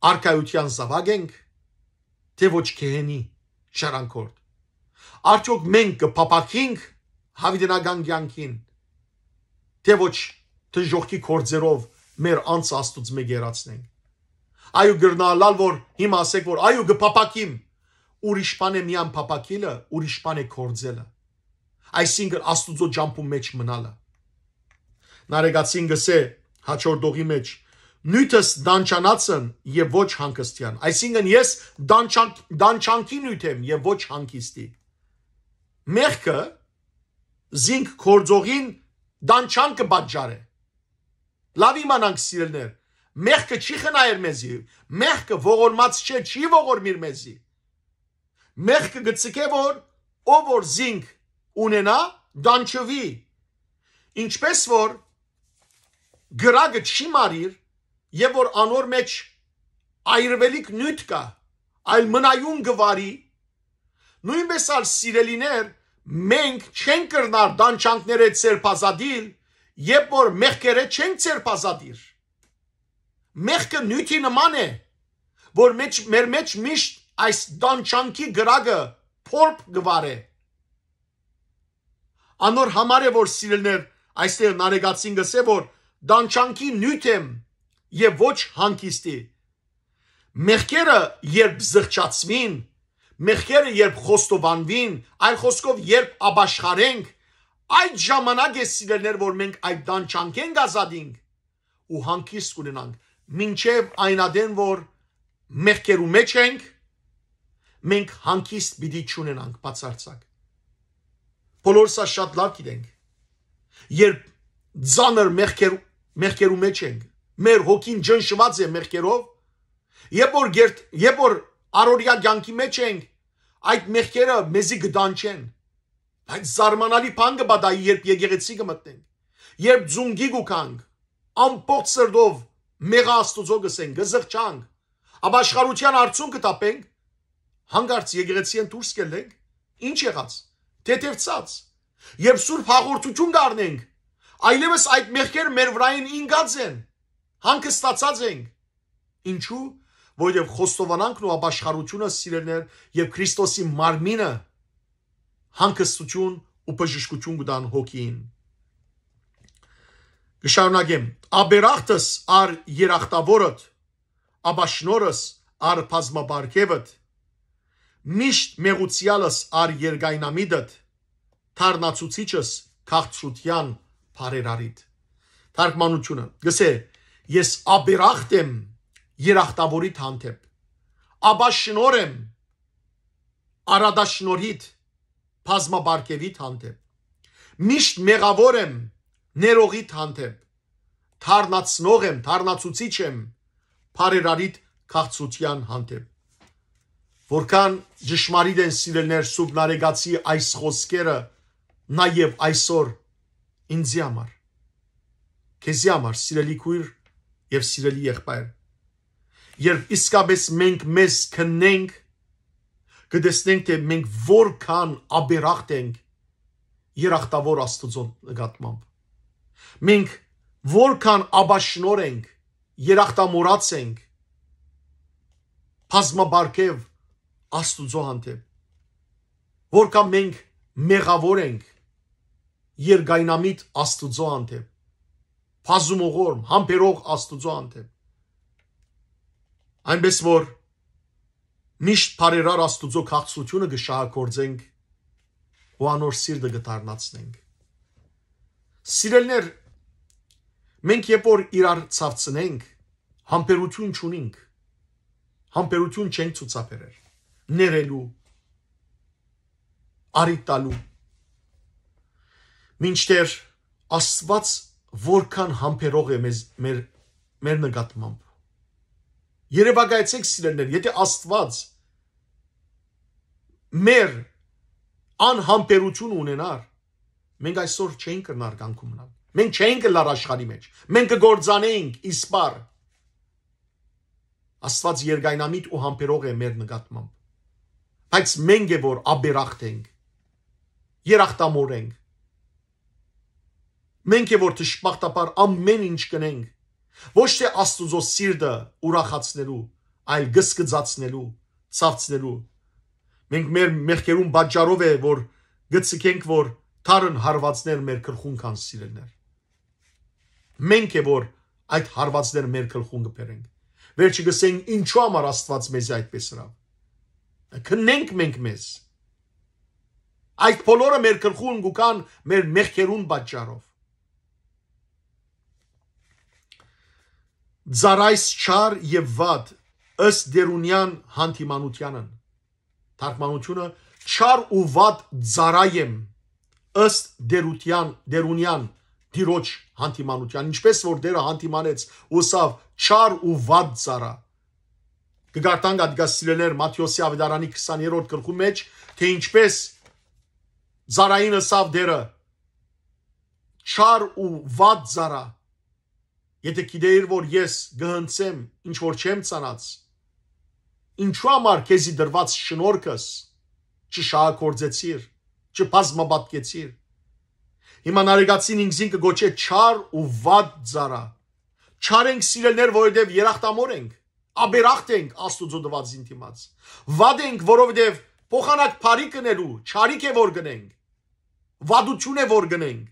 Արքայության զավագենք, թե ոչ քեհենի շարանքորդ։ Արդյոք մենք կփապախինք հավիտենական կյանքին, թե ոչ դժողքի կորձերով մեր անց աստուց մեգերացնենք։ Այո գրնալալ որ հիմա ասեք որ այո գփապակիմ ուրիշ բան է միան փապակիլը, ուրիշ բան է կորձելը։ Այսինքն աստուծո ջամփու մեջ մնալը։ Նարեգացին գսե հաջորդողի մեջ նույնտես դանչանացն եւ ոչ հանգստյան այսինքն ես դանչան դանչանքի նույթ եմ եւ ոչ հանգիստի մեղքը զինք կորձողին դանչան կբաճարե լավ իմանանք սիրելներ մեղքը չի խնայեր մեզի մեղքը ողորմած չէ չի ողորմիր մեզի մեղքը գծիկե որ ով որ զինք ունենա դանչվի ինչպես որ գրագը չի մարիր եւ որ անոր մեջ այրվելիք նյութ կա, այլ մնայուն գվարի, նույնպես ալ սիրելիներ, մենք չենք կրնար դանչանքները ծերպազադիլ, երբ որ մեղքերը չենք ծերպազադիր։ Մեղքը նյութի նման է, որ մեջ, մեր մեջ միշտ այս դանչանքի գրագը փորփ գվար է։ Անոր համար է որ սիրելներ այստեղ նարեգացին գսե որ դանչանքի նյութ եմ եւ ոչ հանգիստի։ Մեղքերը երբ զղճացվին, մեղքերը երբ խոստովանվին, այլ խոսքով երբ աբաշխարենք, այդ ժամանակ է սիրելներ, որ մենք այդ դան չանկենք ազատինք ու հանգիստ կունենանք, մինչև այնադեն, որ մեղքերու մեջ ենք, մենք հանգիստ պիտի չունենանք բացարձակ։ Բոլոր սա շատ լավ գիտենք։ Երբ ծանր մեղքեր մեղքերու մեջ ենք, մեր հոգին ջնշված է մեղքերով երբ որ երբ որ առօրյա ցանկի մեջ ենք այդ մեղքերը մեզի գտանչեն այդ զարմանալի բան կբադայի երբ եկեղեցի կմտնենք երբ ձունգի գուկանք ամբողջ սրտով մեղա աստուծո գսեն գզղճանք աբաշխարության արցունք կտապենք հանգարց եկեղեցին դուրս կելենք ինչ եղած թեթևցած երբ սուրբ հաղորդություն կառնենք այլևս այդ մեղքերը մեր վրային ինգած են Հանգստացած ենք։ Ինչու՞, որովհետև խոստովանանքն ու ապաշխարությունը սիրելներ եւ Քրիստոսի մարմինը հանգստություն ու բժշկություն կտան հոգին։ Գշարունակեմ. Աբերախտս ար երախտավորդ, աբաշնորս ար բազմաբարգևդ, միշտ մեղուցիալս ար երգայնամիդդ, թարնացուցիչս քաղցրության բարերարիդ։ Թարգմանությունը. Գսե ես աբերախտ եմ երախտավորիդ հանդեպ աբա շնոր եմ արադաշնորհիդ բազմաբարգևիդ հանդեպ միշտ մեղավոր եմ ներողիդ հանդեպ թարնացնող եմ թարնացուցիչ եմ բարերարիդ քաղցության հանդեպ որքան ճշմարիտ են սիրելներ սուբնարեգացի այս խոսքերը նաև այսօր ինձի համար քեզի համար սիրելի քույր եւ սիրելի եղբայր, երբ իսկապես մենք մեզ քննենք, կդեսնենք, թե մենք որքան աբերախտ ենք երախտավոր Աստծո նկատմամբ։ Մենք որքան աբաշնոր ենք, երախտամորած ենք բազմաբարգև Աստծո հանդեպ։ Որքան մենք մեղավոր ենք երգայնամիտ Աստծո հանդեպ փազում ողորմ, համբերող Աստուծո անդեմ։ Այնպես որ միշտ բարերար Աստուծո քաղցրությունը գշահակորձենք ու անոր սիրտը գտարնացնենք։ Սիրելներ, մենք երբ որ իրար ցավցնենք, համբերություն չունենք։ Համբերություն չենք ցուցաբերել, ներելու, արիտալու։ Մինչդեռ Աստված որքան համբերող է մեզ մեր մեր նկատմամբ։ Երևակայեցեք սիրելիներ, եթե Աստված մեր անհամբերություն ունենար, մենք այսօր չենք կնար կյանքում մնալ։ Մենք չենք լար աշխարհի մեջ։ Մենք կգործանենք իսպար։ Աստված երկայնամիտ ու համբերող է մեր նկատմամբ։ Բայց մենք է որ աբերախտ ենք։ Երախտամոր ենք Մենք է որ ճշմարտաբար ամեն ինչ կնենք։ Ոչ թե Աստուծո սիրտը ուրախացնելու, այլ գսկծացնելու, ցավցնելու։ Մենք մեր մեղքերուն բաճարով է որ գցկենք որ թարն հարվածներ մեր գլխուն կան սիրելներ։ Մենք է որ այդ հարվածներ մեր գլխուն կբերենք։ Վերջի գսենք ինչու համար Աստված մեզ այդպես հրավ։ Քննենք մենք մեզ։ Այդ բոլորը մեր գլխուն գուկան մեր մեղքերուն բաճարով։ Ձարայս չար եւ վատ ըստ դերունյան հանդիմանությանն։ Թարգմանությունը չար ու վատ ձարայ եմ ըստ դերության դերունյան դիրոջ հանդիմանության ինչպես որ դերը հանդիմանեց ուսավ չար ու վատ ձարա կգարտանք ադգասիլներ մատթեոսի ավետարանի 20-րդ գրքի մեջ թե ինչպես Զարային ըսավ դերը չար ու վատ զարա Եթե գիտեիր, որ ես գհնցեմ, ինչ որ չեմ ցանած, ինչու համար քեզի դրված շնորհքս չշահագործեցիր, չփազմաբատկեցիր։ Հիմա նարեգացին ինքզին կգոչե չար ու վատ ծարա։ Չար ենք սիրելներ, որովհետև երախտամոր ենք, աբերախտ ենք Աստուծո դվածին դիմաց։ Վատ ենք, որովհետև փոխանակ բարի կնելու, չարիք է որ գնենք։ Վադություն է որ գնենք։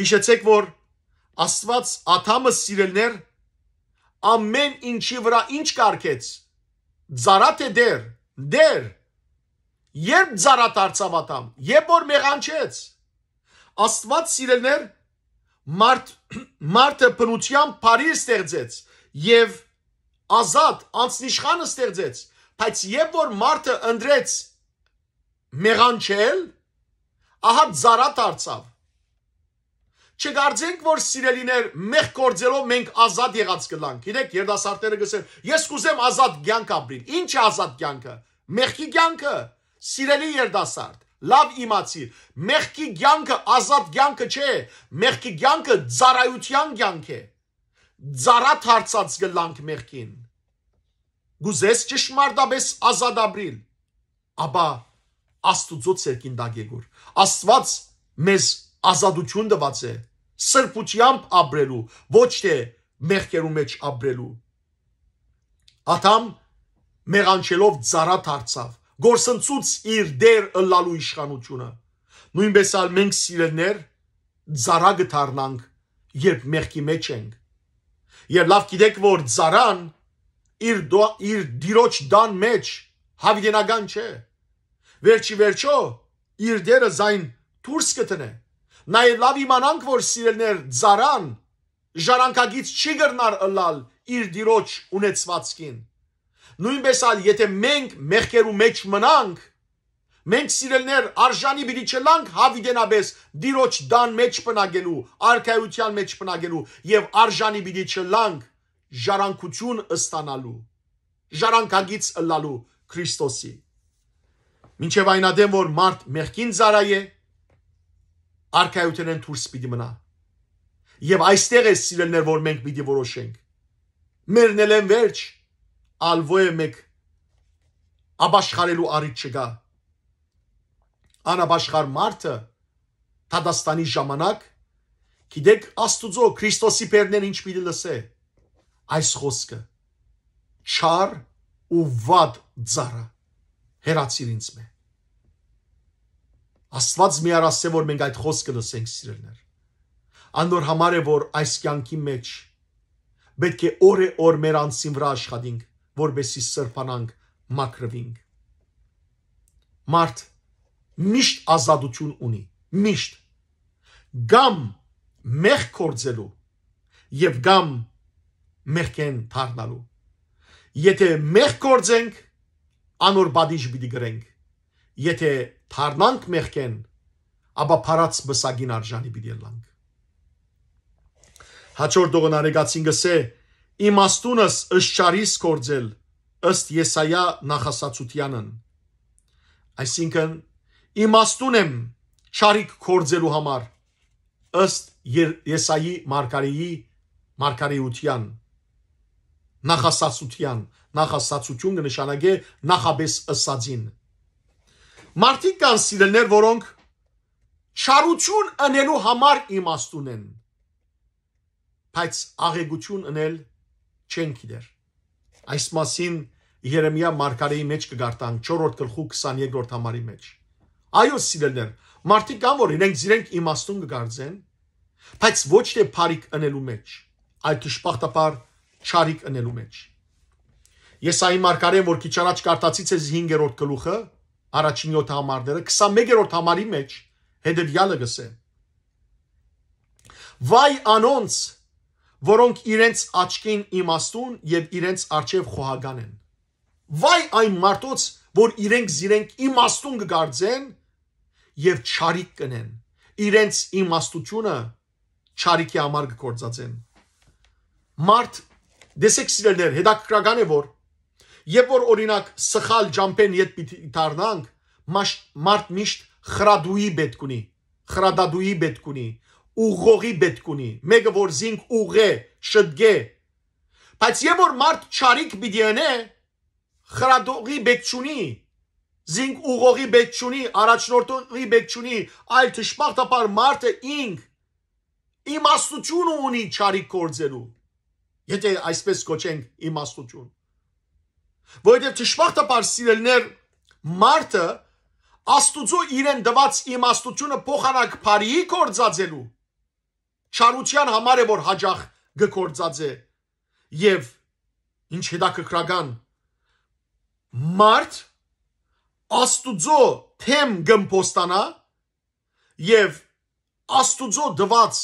Հիշեցեք, որ Աստված Աթամը սիրելներ ամեն ինչի վրա ինչ կարկեց։ Զարատ է դեր, դեր։ Երբ զարատ արծավ Աթամ, երբ որ մեղանչեց։ Աստված սիրելներ մարդ մարդը բնությամբ բարի ստեղծեց եւ ազատ անցնիշխանը ստեղծեց, բայց երբ որ մարդը ընդրեց մեղանչել, ահա զարատ արծավ չգարձենք, որ սիրելիներ մեղ կործելով մենք ազատ եղած կլանք։ Գիտեք, երդասարտերը գսեն, ես կուզեմ ազատ կյանք ապրիլ։ Ինչ է ազատ կյանքը։ Մեղքի կյանքը, սիրելի երդասարտ, լավ իմացիր, մեղքի կյանքը ազատ կյանքը չէ, մեղքի կյանքը ծարայության կյանք է։ Ծարատ հարցած գլանք մեղքին։ Գուզես ճշմարտապես ազատ ապրիլ։ Աբա Աստուծո ցերկին դագեգուր։ Աստված մեզ ազատություն տված է սրբությամբ ապրելու, ոչ թե մեղքերու մեջ ապրելու։ Աթամ մեղանչելով ծառատ հարցավ, գործընծուց իր դեր ըլլալու իշխանությունը։ Նույնպես ալ մենք սիրելներ ծառա գթառնանք, երբ մեղքի մեջ ենք։ Եվ լավ գիտեք, որ ծառան իր դո, իր դիրոջ դան մեջ հավիտենական չէ։ Վերջի վերջո իր դերը զայն դուրս կտնե Նաև լավ իմանանք, որ սիրելներ Զարան ժառանգագից չի գրնար ըլալ իր դիրոջ ունեցվածքին։ Նույնպես ալ եթե մենք մեղքերու մեջ մնանք, մենք սիրելներ արժանի բիդի չլանք հավիդենաբես դիրոջ դան մեջ պնագելու, արքայության մեջ պնագելու եւ արժանի բիդի չլանք ժառանգություն ըստանալու, ժառանգագից ըլալու Քրիստոսի։ Մինչև այնադեմ որ մարդ մեղքին զարայե, արքայությունեն դուրս պիտի մնա։ Եվ այստեղ է սիրելներ, որ մենք պիտի որոշենք։ Մերն էլ են վերջ, ալվո է մեկ աբաշխարելու առիթ չկա։ Անաբաշխար մարդը Թադաստանի ժամանակ գիտեք Աստուծո Քրիստոսի բերներ ինչ պիտի լսե։ Այս խոսքը չար ու վատ ծառա հերացիր ինձ մե Աստված մի առասե որ մենք այդ խոսքը լսենք սիրելներ։ Անոր համար է որ այս կյանքի մեջ պետք է օր է օր մեր անձին վրա աշխատենք, որբեսի սրբանանք, մաքրվենք։ Մարդ միշտ ազատություն ունի, միշտ գամ մեղ կործելու եւ գամ մեղքեն դառնալու։ Եթե մեղ կործենք, անոր բադիժ պիտի գրենք եթե թարնանք մեղքեն, ապա փարած մսագին արժանի պիտի լանք։ Հաջորդող նարեգացին գսե իմ աստունս ըշչարիս կործել ըստ Եսայա նախասացությանն։ Այսինքն իմ աստուն եմ չարիք կործելու համար ըստ Եսայի մարգարեի մարգարեության նախասացության նախասացություն կնշանակե նախաբես ըսածին Մարդիկ կան սիրելներ, որոնք շարություն ընելու համար իմաստուն են, բայց աղեգություն ընել չեն գիտեր։ Այս մասին Երեմիա մարգարեի մեջ կգարտանք 4-րդ գլխու 22-րդ համարի մեջ։ Այո, սիրելներ, մարդիկ կան, որ իրենք իրենք իմաստուն կգարձեն, բայց ոչ թե բարիք ընելու մեջ, այլ ճշմարտաբար չարիք ընելու մեջ։ Եսայի մարգարեն, որ քիչ առաջ կարտացից է 5-րդ գլուխը, առաջին 7 համարները 21-րդ համարի մեջ հետևյալը գսե Վայ անոնց որոնք իրենց աչքին իմաստուն եւ իրենց արջև խոհագան են Վայ այն մարդոց որ իրենք զիրենք իմաստուն կգարձեն եւ ճարիկ կնեն իրենց իմաստությունը ճարիկի համար կգործածեն մարդ դեսեք սիրելներ հետաքրական է որ Երբ որ օրինակ սխալ ջամփեն իդ պիտի դառնանք, մարդ միշտ խրադուի պետք ունի, խրադադուի պետք ունի, ուղողի պետք ունի, մեկը որ զինք ուղե, շդգե։ Բայց երբ որ մարդ չարիք պիտի անե, խրադուղի պետք ունի, զինք ուղողի պետք ունի, առաջնորդողի պետք ունի, այլ ճշմարտաբար մարդը ինք իմաստություն ունի չարիք գործելու։ Եթե այսպես կոչենք իմաստություն Որովհետև ճշմարտապար սիրելներ մարդը Աստուծո իրեն տված իմաստությունը փոխանակ բարիի կործածելու չարության համար է որ հաջախ գործածե եւ ինչ հետաքրքրական մարդ Աստուծո թեմ գմփոստանա եւ Աստուծո դված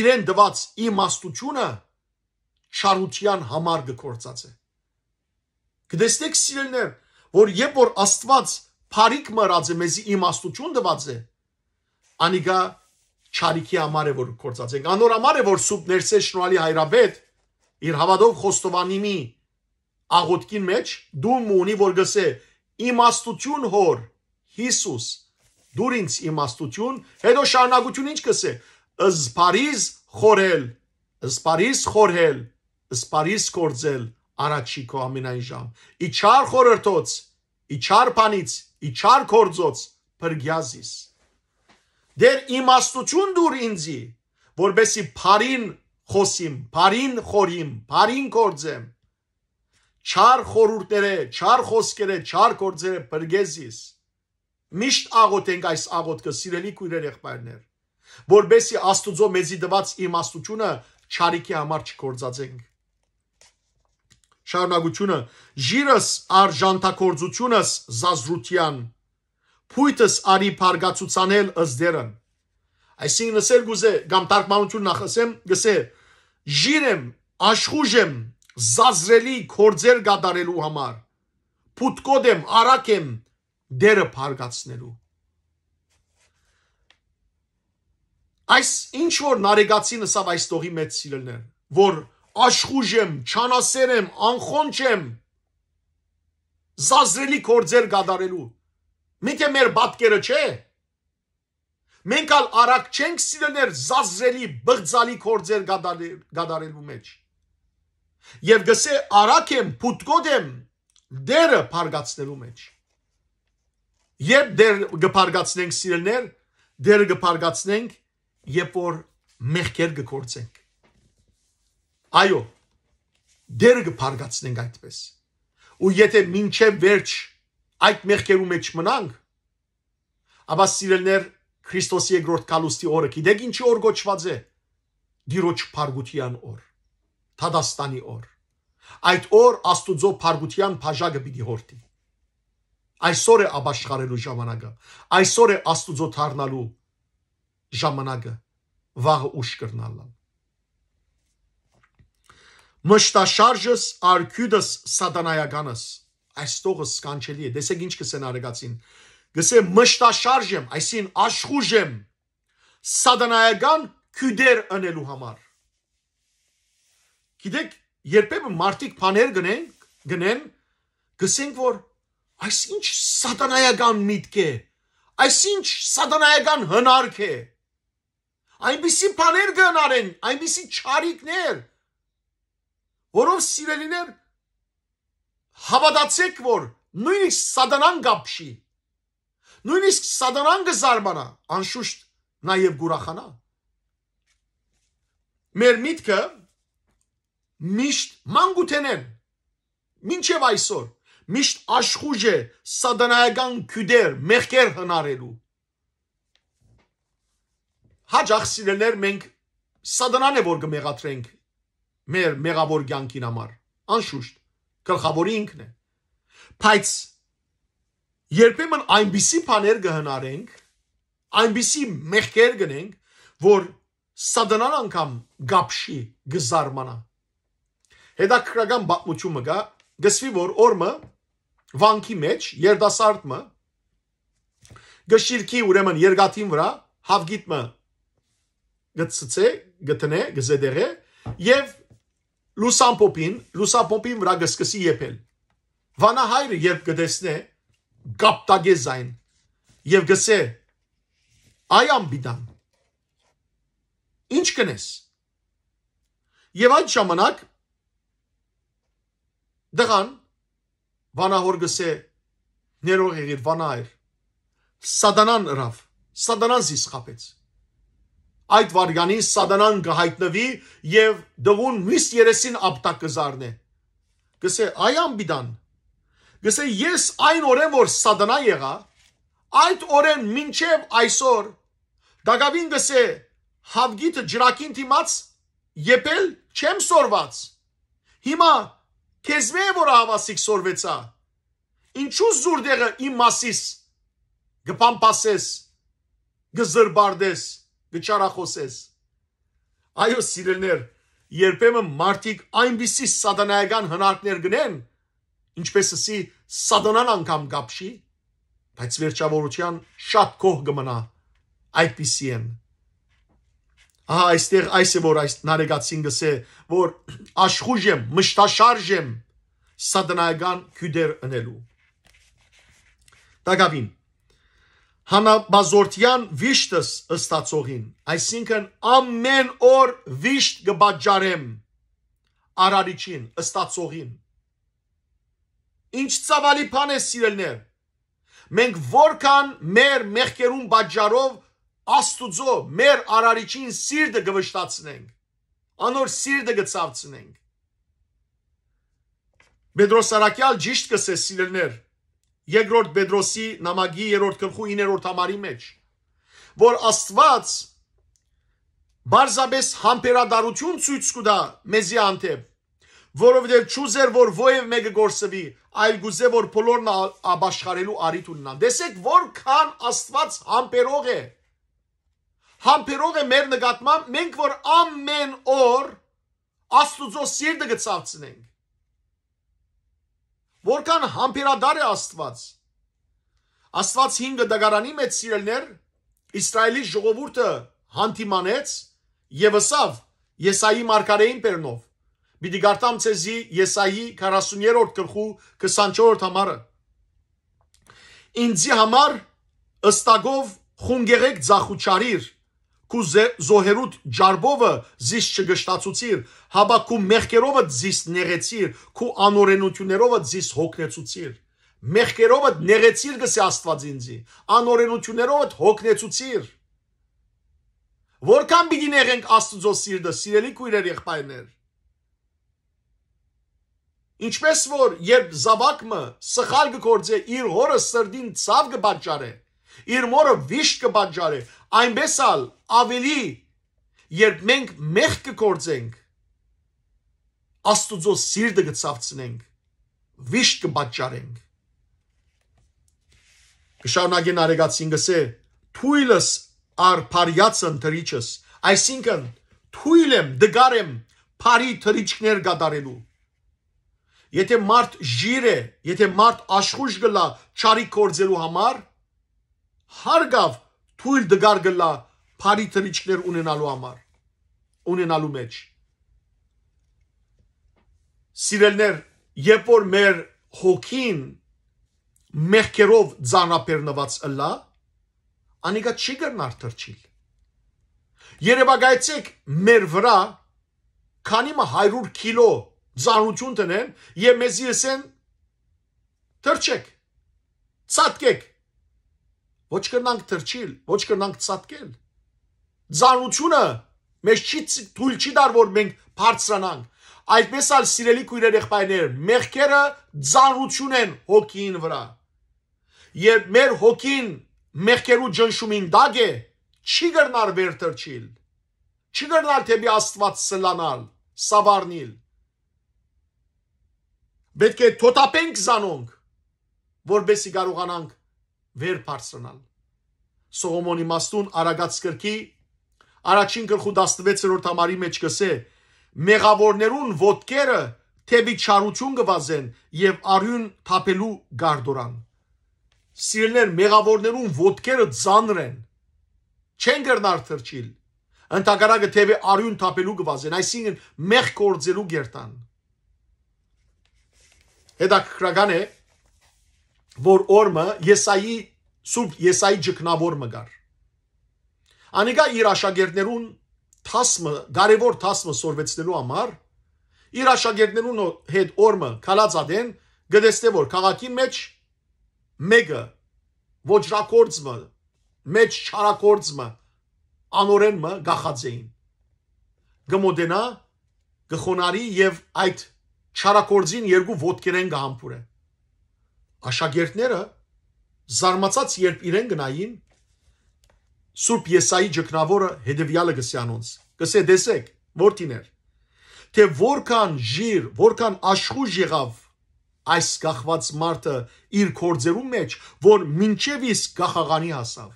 իրեն դված իմաստությունը չարության համար գործածե Կտեսնեք սիրելներ, որ երբ որ Աստված փարիկ մռած է մեզի իմաստություն տված է, անիկա չարիքի համար է որ կործած ենք։ Անոր համար է որ սուրբ ներսե շնորհալի հայրաբեդ իր հավատով խոստովանիմի աղոտքին մեջ դու մունի որ գսե իմաստություն հոր Հիսուս դուր ինձ իմաստություն հետո շարունակություն ինչ գսե զփարիզ խորել զփարիզ խորել զփարիզ կործել առաջի քո ամենայն ժամ։ Իչար խորրթոց, իչար բանից, իչար կորձոց բրգյազիս։ Դեր իմաստություն դուր ինձի, որբեսի բարին խոսիմ, բարին խորիմ, բարին կորձեմ։ Չար խորուրդները, չար խոսքերը, չար կորձերը բրգեզիս։ Միշտ աղոթենք այս աղոթքը, սիրելի քույրեր եղբայրներ, որբեսի Աստուծո մեզի տված իմաստությունը չարիքի համար չկործածենք շարունակությունը ջիրս արժանտակորձությունս զազրության փույտս արի փարգացուցանել ըզդերն այսինքն ասել գուզե կամ տարգմանություն նախասեմ գսե ջիրեմ աշխուժեմ զազրելի կորձեր գադարելու համար փուտկոդեմ արակեմ դերը փարգացնելու այս ինչ որ նարեգացին սավ այս տողի մեծ սիրելն է որ աշխուժ եմ, չանասեր եմ, անխոնջ եմ, զազրելի կործեր գադարելու։ Մենք է մեր բատկերը չէ։ Մենք ալ առակ չենք սիրելներ զազրելի, բղձալի կործեր գադարելու մեջ։ Եվ գսե առակ եմ, պուտկոտ եմ, դերը պարգացնելու մեջ։ Երբ դեր գպարգացնենք սիրելներ, դերը գպարգացնենք, երբ որ մեղքեր գկործենք Այո, դերը կփարգացնենք այդպես։ Ու եթե մինչև վերջ այդ մեղքերու մեջ մնանք, ապա սիրելներ Քրիստոս երկրորդ կալուստի օրը գիտեք ինչի օր գոչված է։ Գիրոջ Փարգուտյան օր, Թադաստանի օր։ Այդ օր Աստուծո Փարգուտյան բաժակը պիտի հորտի։ Այսօր է աբաշխարելու ժամանակը։ Այսօր է Աստուծո թառնալու ժամանակը վաղը ուշ կրնալն մշտաշարժս արքյուդս սատանայականս այս տողը սկանչելի է դեսեք ինչ կսեն արեգացին գսե մշտաշարժ եմ այսին աշխուժ եմ սատանայական քյուդեր ընելու համար գիտեք երբեմն մարդիկ փաներ գնեն գնեն գսենք որ այս ինչ սատանայական միտք է այս ինչ սատանայական հնարք է այնպիսի բաներ գնարեն այնպիսի ճարիքներ Որով սիրելիներ հավատացեք, որ նույնիսկ սատանան գապշի, նույնիսկ սատանան կզարմանա, անշուշտ նաև գուրախանա։ Մեր միտքը միշտ մանգութենեն, մինչև այսօր, միշտ աշխուժ է սատանայական կյուդեր, մեղքեր հնարելու։ Հաջախ սիրելներ մենք սատանան է, որ կմեղատրենք մեր մեղավոր կյանքին համար անշուշտ գլխավորի ինքն է բայց երբեմն այնպիսի բաներ կհնարենք այնպիսի մեղքեր գնենք որ սատանան անգամ գապշի գզարմանա հետաքրական պատմությունը կա գսվի որ օրը վանքի մեջ երդասարտը գշիրքի ուրեմն երգաթին վրա հավգիտմը գծծե գտնե գզեդեղե եւ լուսամփոփին, լուսամփոփին վրա գսկսի եփել։ Վանահայրը երբ գտեսնե գապտագեզային եւ գսե այ ամբիդան ինչ կնես եւ այդ ժամանակ դղան վանահոր գսե ներող եղիր վանայր սադանան ըրավ սադանան զիսխապեց այդ վարգանին սատանան կհայտնվի եւ դղուն միս երեսին ապտակ կզարնե։ Գսե այ ամբիդան։ Գսե ես այն օրեն որ սատանա եղա, այդ օրեն մինչև այսօր Դագավին գսե հավգիտը ջրակին դիմաց եպել չեմ սորված։ Հիմա քեզվե որ հավասիկ սորվեցա։ Ինչու զուրդեղը իմ մասիս գպամպասես գզրբարդես գճարախոսես։ Այո, սիրելներ, երբեմն մարդիկ այնպիսի սատանայական հնարքներ գնեն, ինչպես ասի սատանան անգամ կապշի, բայց վերջավորության շատ կող կմնա այդպիսի են։ Ահա այստեղ այս է որ այս նարեգացին գսե, որ աշխուժ եմ, մշտաշարժ եմ սատանայական քյուդեր ընելու։ Տակավին հանաբազորթյան վիշտս ըստացողին, այսինքն ամեն օր վիշտ կբաճարեմ արարիչին, ըստացողին։ Ինչ ծավալի բան է սիրելներ։ Մենք որքան մեր մեղքերուն բաճարով Աստուծո մեր արարիչին սիրտը կվշտացնենք։ Անոր սիրտը կծավցնենք։ Պետրոս Արաքյալ ճիշտ կսես սիրելներ երկրորդ Պետրոսի նամակի 3-րդ գլխու 9-րդ համարի մեջ, որ Աստված բարձաբես համբերադարություն ցույց կտա մեզի հանդեպ, որովհետև ճուզեր որ ովև մեկը գործվի, այլ գուզե որ բոլորն աբաշխարելու արիտ ունենան։ Տեսեք, որքան Աստված համբերող է։ Համբերող է մեր նկատմամբ, մենք որ ամեն օր Աստուծո սիրտը գծացնենք որքան համբերադար է Աստված։ Աստված 5 դգարանի մեջ սիրելներ Իսրայելի ժողովուրդը հանդիմանեց եւ ըսավ Եսայի մարգարեին բերնով։ Պիտի գարտամ ցեզի Եսայի 40-րդ գլխու 24-րդ համարը։ Ինձի համար ըստագով խունգեղեք ձախուճարիր քու զոհերուտ ջարբովը զիս չգշտացուցիր, հաբա քու մեղքերովը զիս նեղեցիր, քու անօրենություններովը զիս հոգնեցուցիր։ Մեղքերովը նեղեցիր գսե Աստված ինձի, անօրենություններովը հոգնեցուցիր։ Որքան պիտի նեղենք Աստծո սիրտը, սիրելի քույրեր եղբայրներ։ Ինչպես որ երբ զավակը սխալ գործե իր հորը սրդին ցավ կբաճարե, իր մորը վիշտ կբաճարե, այնպես ալ ավելի երբ մենք մեղ կգործենք աստուծո սիրտը կծավցնենք վիշտ կբաճարենք կշարունակեն արեգացին գսե թույլս ար փարյացն թրիչս այսինքն թույլ եմ դգար եմ փարի թրիչքներ գդարելու եթե մարդ ժիր է եթե մարդ աշխուժ գլա չարի կործելու համար հարգավ թույլ դգար գլա բարի թրիչքներ ունենալու համար ունենալու մեջ սիրելներ երբ որ մեր հոգին մեղքերով ծանրապեռնված ըլա անիկա չի գնար թրչիլ երևակայեցեք մեր վրա քանի մը 100 կիլո ծանրություն տնեն եւ մեզ իրսեն թրչեք ցածկեք ոչ կնանք թրջիլ, ոչ կնանք ծատկել։ Ձանությունը մեզ չի թույլ չի դար, որ մենք բարձրանանք։ Այդպես ալ սիրելի քույրեր եղբայրներ, մեղքերը ձանություն են հոգին վրա։ Երբ մեր հոգին մեղքերու ջնշումին դագ է, չի գրնար վեր թրջիլ։ Չի գրնար թեպի Աստված սլանալ, սավառնիլ։ Պետք է թոթապենք զանոնք, որբեսի կարողանանք վեր բարձրանալ։ Սողոմոնի մաստուն Արագած գրքի առաջին գլխու 16-րդ համարի մեջ գսե. «Մեղավորներուն ոդկերը թեպի չարություն գվազեն եւ արյուն թափելու գարդորան»։ Սիրելներ, մեղավորներուն ոդկերը ծանր են։ Չեն գրնար թրջիլ։ Ընտակարակը թեպի արյուն թափելու գվազեն, այսինքն մեղ կործելու գերտան։ Հետաքրքրական է, որ օրը Եսայի Սուրբ Եսայի ճկնավոր մգար։ Անիկա իր աշակերտներուն թասմը, կարևոր թասմը սորվեցնելու համար իր աշակերտներուն հետ օրը քալածադեն գտեստե որ քաղաքի մեջ մեկը ոչ ռակորձը, մեջ չարակորձը, անորենը գախածեին։ Գմոդենա գխոնարի եւ այդ չարակորձին երկու ոդկերեն գամփուրը աշակերտները զարմացած երբ իրեն գնային Սուրբ Եսայի ճկնավորը հետևյալը գսյանոնց գսե դեսեք որտիներ թե որքան ժիր որքան աշխուժ եղավ այս գախված մարդը իր կորձերու մեջ որ մինչևիս գախաղանի հասավ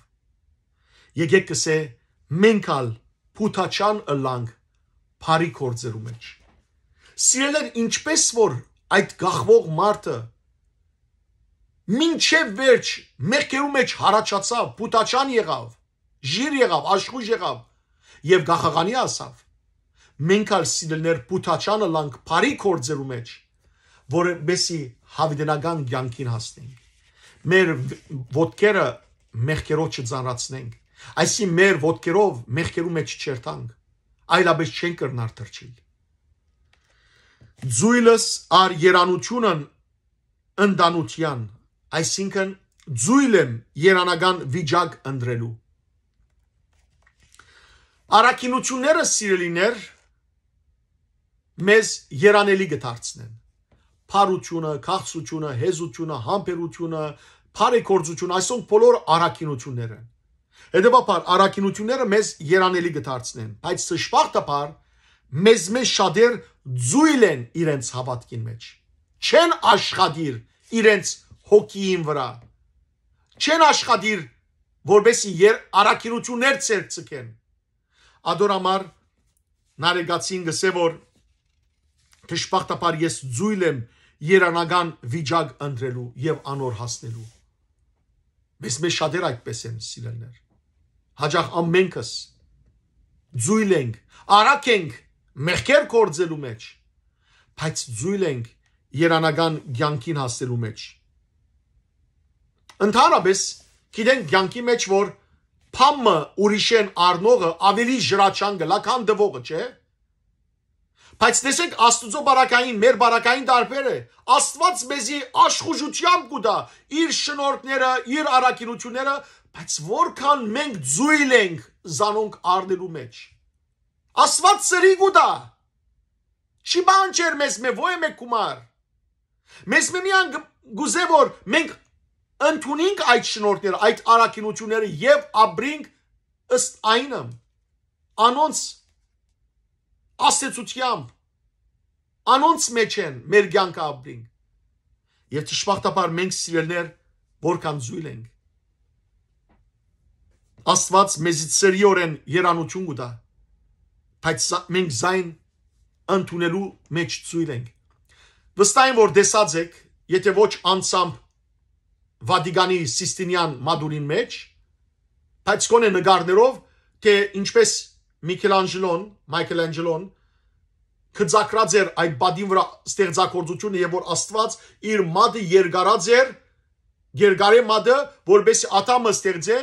եկեք գսե մենքալ փութաչան ըլանք բարի կորձերու մեջ սիրելեն ինչպես որ այդ գախվող մարդը մինչև վերջ մեղքերու մեջ հարաճացավ, Պուտաչան եղավ, Ժիր եղավ, Աշխուժ եղավ եւ Գախաղանի ասավ. Մենք al սիրելներ Պուտաչանը լանք բարի կորձերու մեջ, որովհետեւ հավիտենական ցանկին հասնենք։ Մեր ոդկերը մեղքերով չծանրացնենք, այսին մեր ոդկերով մեղքերու մեջ չերտանք, այլապես չեն կրնար թրջիլ։ Ձույլս ար երանությունն ընդանության այսինքն ծույլ եմ երանական վիճակ ընտրելու։ Արակինությունները սիրելիներ մեզ երանելի գտարցնեն։ Փարությունը, քաղցությունը, հեզությունը, համբերությունը, բարեկորձությունը, այսոնք բոլոր արակինությունները։ Հետևաբար արակինությունները մեզ երանելի գտարցնեն, բայց սշպարտաբար մեզ մեզ շատեր ծույլ են իրենց հավատքին մեջ։ Չեն աշխատիր իրենց հոգիին վրա։ Չեն աշխատիր, որբեսի եր առաքինություններ ցերցկեն։ Ադորամար նարեգացին գսե որ դժբախտաբար ես ծույլ եմ երանական վիճակ ընտրելու եւ անոր հասնելու։ Մեզ մեջ շատեր այդպես են սիրելներ։ Հաջախ ամենքս ծույլ ենք, արակ ենք մեղքեր կործելու մեջ, բայց ծույլ ենք երանական ցանկին հասնելու մեջ Ընդհանրապես գիտեն ցանկի մեջ որ փամը ուրիշեն առնողը ավելի ժրաչան գլա քան դվողը, չէ՞։ Բայց տեսեք Աստուծո բարակային, մեր բարակային տարբերը։ Աստված մեզի աշխուժությամբ կուտա իր շնորհքները, իր առաքինությունները, բայց որքան մենք զույլ ենք զանոնք առնելու մեջ։ Աստված սրի կուտա։ Չի բան չեր մեզ մե ո՞ե մեկ կումար։ Մեզ մե միան գուզե որ մենք ընդունենք այդ շնորհները, այդ առաքինությունները եւ ապրենք ըստ այնը անոնց աստեցությամբ անոնց մեջ են մեր ցանկը ապրենք եւ ճշմարտաբար մենք սիրելներ որքան զույլ ենք աստված մեզից սերիորեն երանություն գտա բայց մենք զայն ընդունելու մեջ զույլ ենք վստահ եմ որ դեսած եք եթե ոչ անցամբ Վադիգանի Սիստինյան մադուրին մեջ, բայց կոնե նկարներով, թե ինչպես Միքելանջելոն, Մայքելանջելոն կծակրած էր այդ բադին վրա ստեղծագործությունը եւ որ Աստված իր մատը երկարած էր երկարե մատը, որբես ատամը ստեղծե,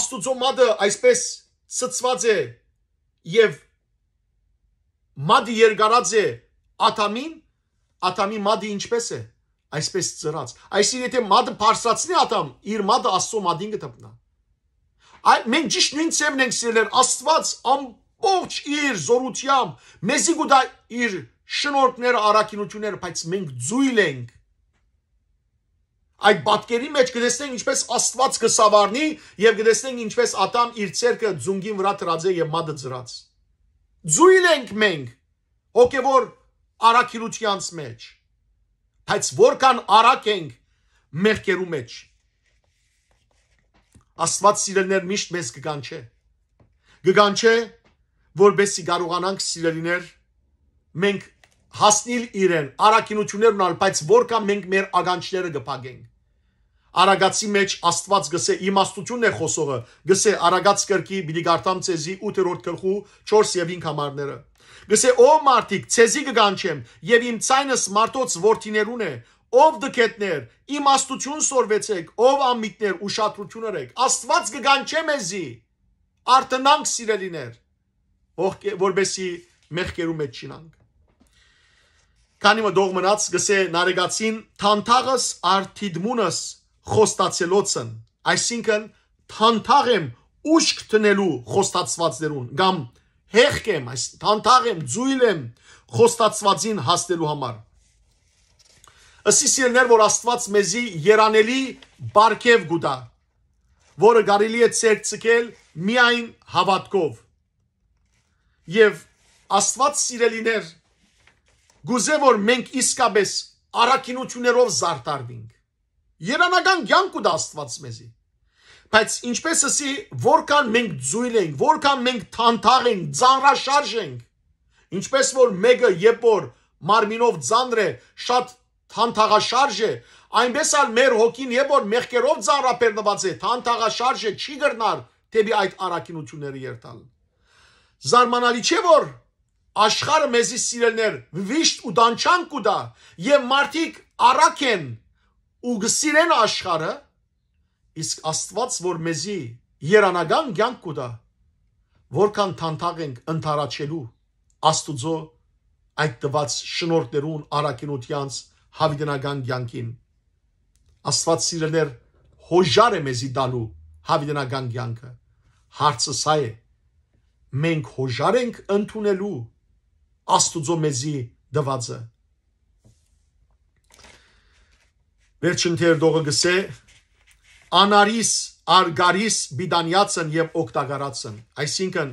Աստուծո մատը այսպես սծված է եւ մատը երկարած է ատամին, ատամի մատը ինչպես է այսպես ծրած։ Այսինքն եթե մատը բարձրացնի ատամ, իր մատը աստծո մատին կդպնա։ Այդ մենք ճիշտ նույն ծեմն ենք սիրել Աստված ամբողջ իր զորությամբ, մեզի գուտա իր շնորհքները, առաքինությունները, բայց մենք ծույլ ենք Այդ պատկերի մեջ գտեսնենք ինչպես Աստված կսավառնի եւ գտեսնենք ինչպես Ատամ իր ցերկը ձունգին վրա դրած է եւ մատը ծրած։ Ձույլ ենք մենք հոգեոր արաքիրությանց մեջ բայց որքան արագ ենք մեղքերու մեջ Աստված սիրելներ միշտ մեզ կգանչե կգանչե որբեսի կարողանանք սիրելիներ մենք հասնել իրեն արակինություններ ունալ բայց որքան մենք մեր ագանչները կփակենք Արագացի մեջ Աստված գսե իմաստությունն է խոսողը, գսե Արագաց կրկի Բիլիգարտամ ցեզի 8-րդ գլխու 4 եւ 5 համարները։ Գսե ո մարդիկ ցեզի կգանչեմ եւ իմ ցայնս մարդոց ворթիներուն է, ով դքետներ, իմաստություն սորվեցեք, ով ամիտներ ուշադրություն արեք, Աստված կգանչեմ եզի։ Արտնանք սիրելիներ, որբեսի մեղքերու մեջ չինանք։ Քանի մը դող մնաց գսե նարեգացին, թանթաղս արդիդմունս խոստացելոցն, այսինքն թանթաղ եմ ուշք տնելու խոստացվածներուն կամ հեղք եմ, այս թանթաղ եմ, ձույլ եմ խոստացվածին հասնելու համար։ Ասի սիրներ, որ Աստված մեզի երանելի բարգև գուտա, որը կարելի է ցերծկել միայն հավատքով։ Եվ Աստված սիրելիներ, գուզե որ մենք իսկապես առաքինություններով զարտարվենք Երանական կյանք ու դա Աստված մեզի։ Բայց ինչպես ասի, որքան մենք զույլ ենք, որքան մենք թանթաղ ենք, ծանրաշարժ ենք, ինչպես որ մեկը երբ որ մարմինով ծանր է, շատ թանթաղաշարժ է, այնպես էլ մեր հոգին երբ որ մեղքերով ծանրապերնված է, թանթաղաշարժ է, չի գրնար դեպի այդ առաքինությունները երթալ։ Զարմանալի չէ որ աշխարհը մեզի սիրելներ, վիշտ ու դանչանք ու դա, եւ մարդիկ առաք են ու գսիրեն աշխարը, իսկ Աստված, որ մեզի երանական կյանք կուտա, որքան թանթաղ ենք ընթարաչելու Աստուծո այդ տված շնորհներուն առաքինությանց հավիտենական կյանքին։ Աստված սիրելեր հոժար է մեզի տալու հավիտենական կյանքը։ Հարցը սա է. մենք հոժար ենք ընդունելու Աստուծո մեզի դվածը Վերջին թերդողը գսե անարիս, արգարիս, բիդանյացն եւ օկտագարացն։ Այսինքն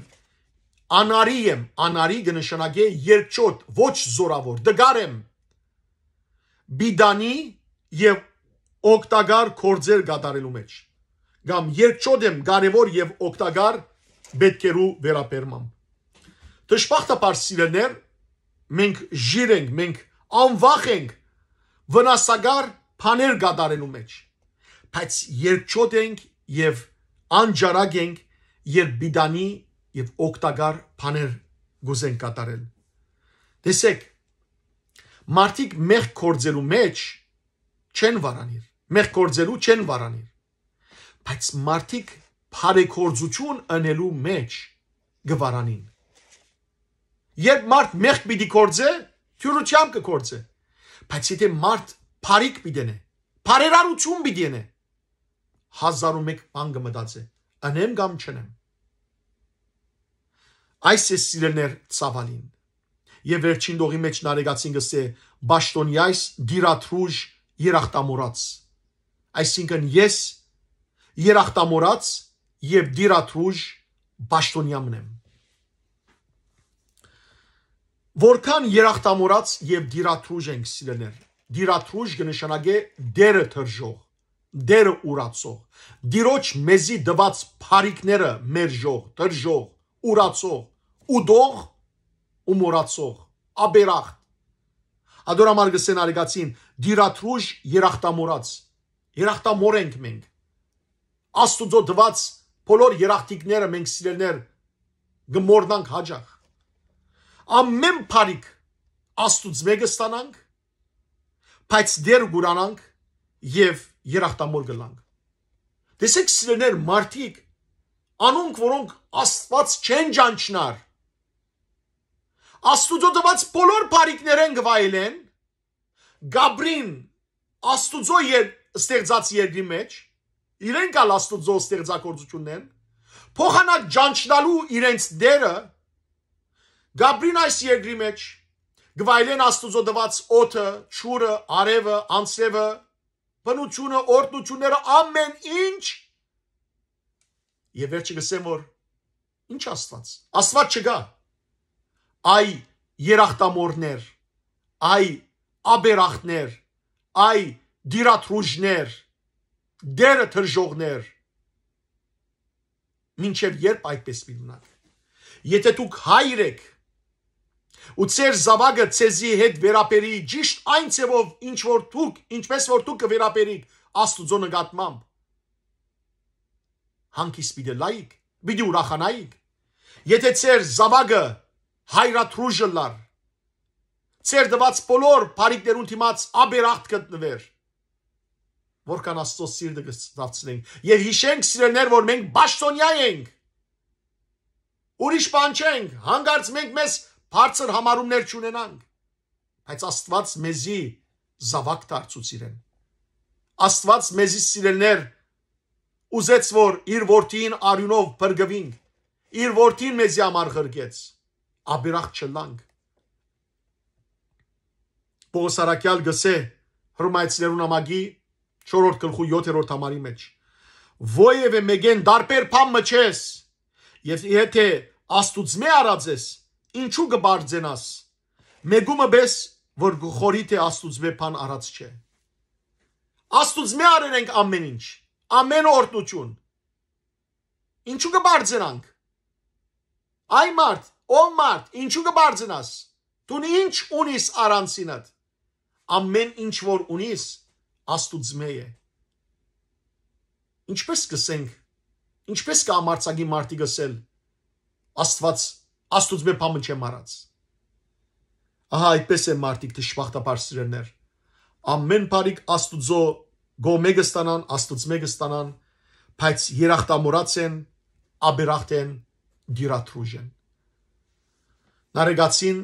անարի եմ, անարի կնշանակի երկչոտ, ոչ զորավոր, դգար եմ։ Բիդանի եւ օկտագար կորձեր կատարելու մեջ։ Կամ երկչոտ եմ, կարևոր եւ օկտագար պետքերու վերաբերմամբ։ Դժբախտաբար սիրելներ, մենք ժիր ենք, մենք անվախ ենք վնասագար բաներ կատարելու մեջ բայց երկչոտ ենք եւ անջարակ ենք երբ բիդանի եւ օկտագար բաներ գուզեն կատարել տեսեք մարդիկ մեղ կորձելու մեջ չեն վարանիր մեղ կորձելու չեն վարանիր բայց մարդիկ բարեկորձություն անելու մեջ գվարանին երբ մարդ մեղ պիտի կորձե թյուրությամբ կկորձե բայց եթե մարդ Փարիկ պիտենե։ Փարերարություն պիտենե։ 1001 բան կմտածե։ Անեմ կամ չնեմ։ Այս է սիրելներ ցավալին։ Եվ վերջին դողի մեջ նարեգացին գսե Բաշտոնի այս դիրաթրուժ երախտամորած։ Այսինքն ես երախտամորած եւ դիրաթրուժ Բաշտոնյամն եմ։ Որքան երախտամորած եւ դիրաթրուժ ենք սիրելներ դիրաթրուժ կնշանակե դերը թրժող, դերը ուրացող, դիրոջ մեզի դված փարիկները մերժող, թրժող, ուրացող, ուդող ու մորացող, աբերախտ։ Ադոր համար գսեն արեգացին դիրաթրուժ երախտամորած, երախտամոր ենք մենք։ Աստուծո դված բոլոր երախտիկները մենք սիրելներ գմորնանք հաջախ։ Ամեն փարիկ Աստուծո մեկը ստանանք բայց դեր գուրանանք եւ երախտամոլ գլանք տեսեք սիրելներ մարդիկ անոնք որոնք աստված չեն ճանչնար աստուծո տված բոլոր բարիկներեն գվայելեն գաբրին աստուծո եր ստեղծած երկրի մեջ իրեն կալ աստուծո ստեղծագործությունն են փոխանակ ճանչնալու իրենց դերը գաբրին այս երկրի մեջ գվայլեն աստուծո դված օթը, ճուրը, արևը, անձևը, բնությունը, օրդությունները ամեն ինչ եւ վերջը գսեմ որ ինչ աստված աստված չկա այ երախտամորներ այ աբերախտներ այ դիրաթրուժներ դերը թրժողներ մինչև երբ այդպես մի դնակ եթե դուք հայր եք ու ծեր զավակը ցեզի հետ վերապերի ճիշտ այն ցևով ինչ որ դուք ինչպես որ դուք կվերապերիք աստուծո նկատմամբ հանքիս պիտի լայիկ պիտի ուրախանայիք եթե ծեր զավակը հայրաթրուժը լար ծեր դված բոլոր բարիկներուն դիմաց աբերախտ գտնվեր որքան աստծո սիրտը կստացնենք եւ հիշենք սիրելներ որ մենք բաշտոնյա ենք ուրիշ բան չենք հանգարց մենք մեզ բարձր համարումներ չունենանք, բայց Աստված մեզի զավակ դարձուցիրեն։ Աստված մեզի սիրելներ ուզեց որ իր որդին արյունով բրգվինք, իր որդին մեզի համար ղրգեց, աբերախ չլանք։ Պողոս Արաքյալ գսե հրոմայցիներու նամակի 4-րդ գլխու 7-րդ համարի մեջ ոևէ մեկեն դարբեր փամ մչես եւ եթե աստուծմե արածես ինչու գբարձենաս մեգումը բես որ գխորի թե աստուծմե բան առած չէ աստուծմե արել ենք ամեն ինչ ամեն օրտություն ինչու գբարձենանք այ մարդ ով մարդ ինչու գբարձենաս դու ինչ ունիս առանցինդ ամեն ինչ որ ունիս աստուծմե է ինչպես կսենք ինչպես կամարցագի մարդիկ ասել աստված Աստուծո մեր բամը չեմ առած։ Ահա այդպես է մարդիկ դժբախտաբար սիրելներ։ Ամեն բարիք Աստուծո գոմեգը ստանան, Աստուծմեգը ստանան, բայց երախտամորած են, աբերախտ են, դիրատրուժ են։ Նարեգացին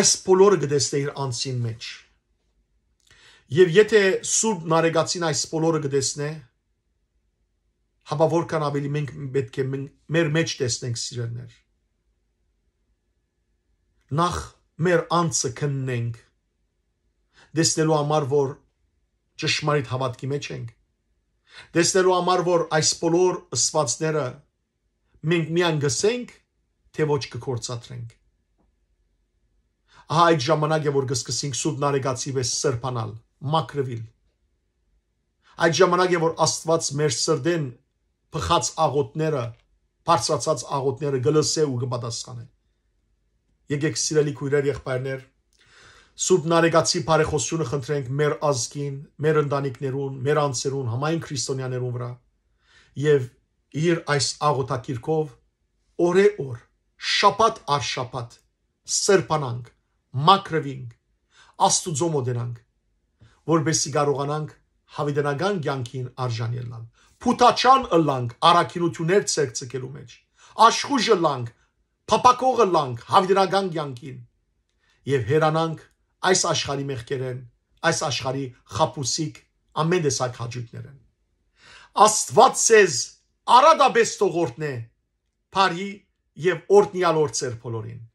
այս բոլորը գտեստե իր անձին մեջ։ Եվ եթե Սուրբ Նարեգացին այս բոլորը գտեսնե, Հապա որքան ավելի մենք պետք է մեր մեջ տեսնենք սիրելներ։ Նախ մեր անձը քննենք։ Դեսնելու համար որ ճշմարիտ հավատքի մեջ ենք։ Դեսնելու համար որ այս բոլոր սվածները մենք միան գսենք, թե ոչ կկործատրենք։ Ահա այդ ժամանակ է որ գսկսենք սուտ նարեգացի վես սրբանալ, մաքրվել։ Այդ ժամանակ է որ Աստված մեր սրդեն փխած աղոտները, բարձրացած աղոտները գլսե ու կպատասխանեն։ Եկեք սիրելի քույրեր, եղբայրներ, Սուրբ Նարեկացի բարեխոսությունը խնդրենք մեր ազգին, մեր ընտանիքներուն, մեր անձերուն, համայն քրիստոնյաներուն վրա եւ իր այս աղոթակիրքով օրե օր, շաբաթ առ շաբաթ սերբանանք, մակրվինք, աստուծո մոդենանք, որբեսի կարողանանք հավիտենական կյանքին արժանի լինել փութաչան ըլանք առաքինություններ ցերցկելու մեջ աշխուժը լանք փապակողը լանք հավերական կյանքին եւ հերանանք այս աշխարհի մեղքերեն այս աշխարհի խապուսիկ ամեն տեսակ հաճույքներեն աստված ցեզ արադաբես տողորտնե բարի եւ օրտնյալ օրցեր բոլորին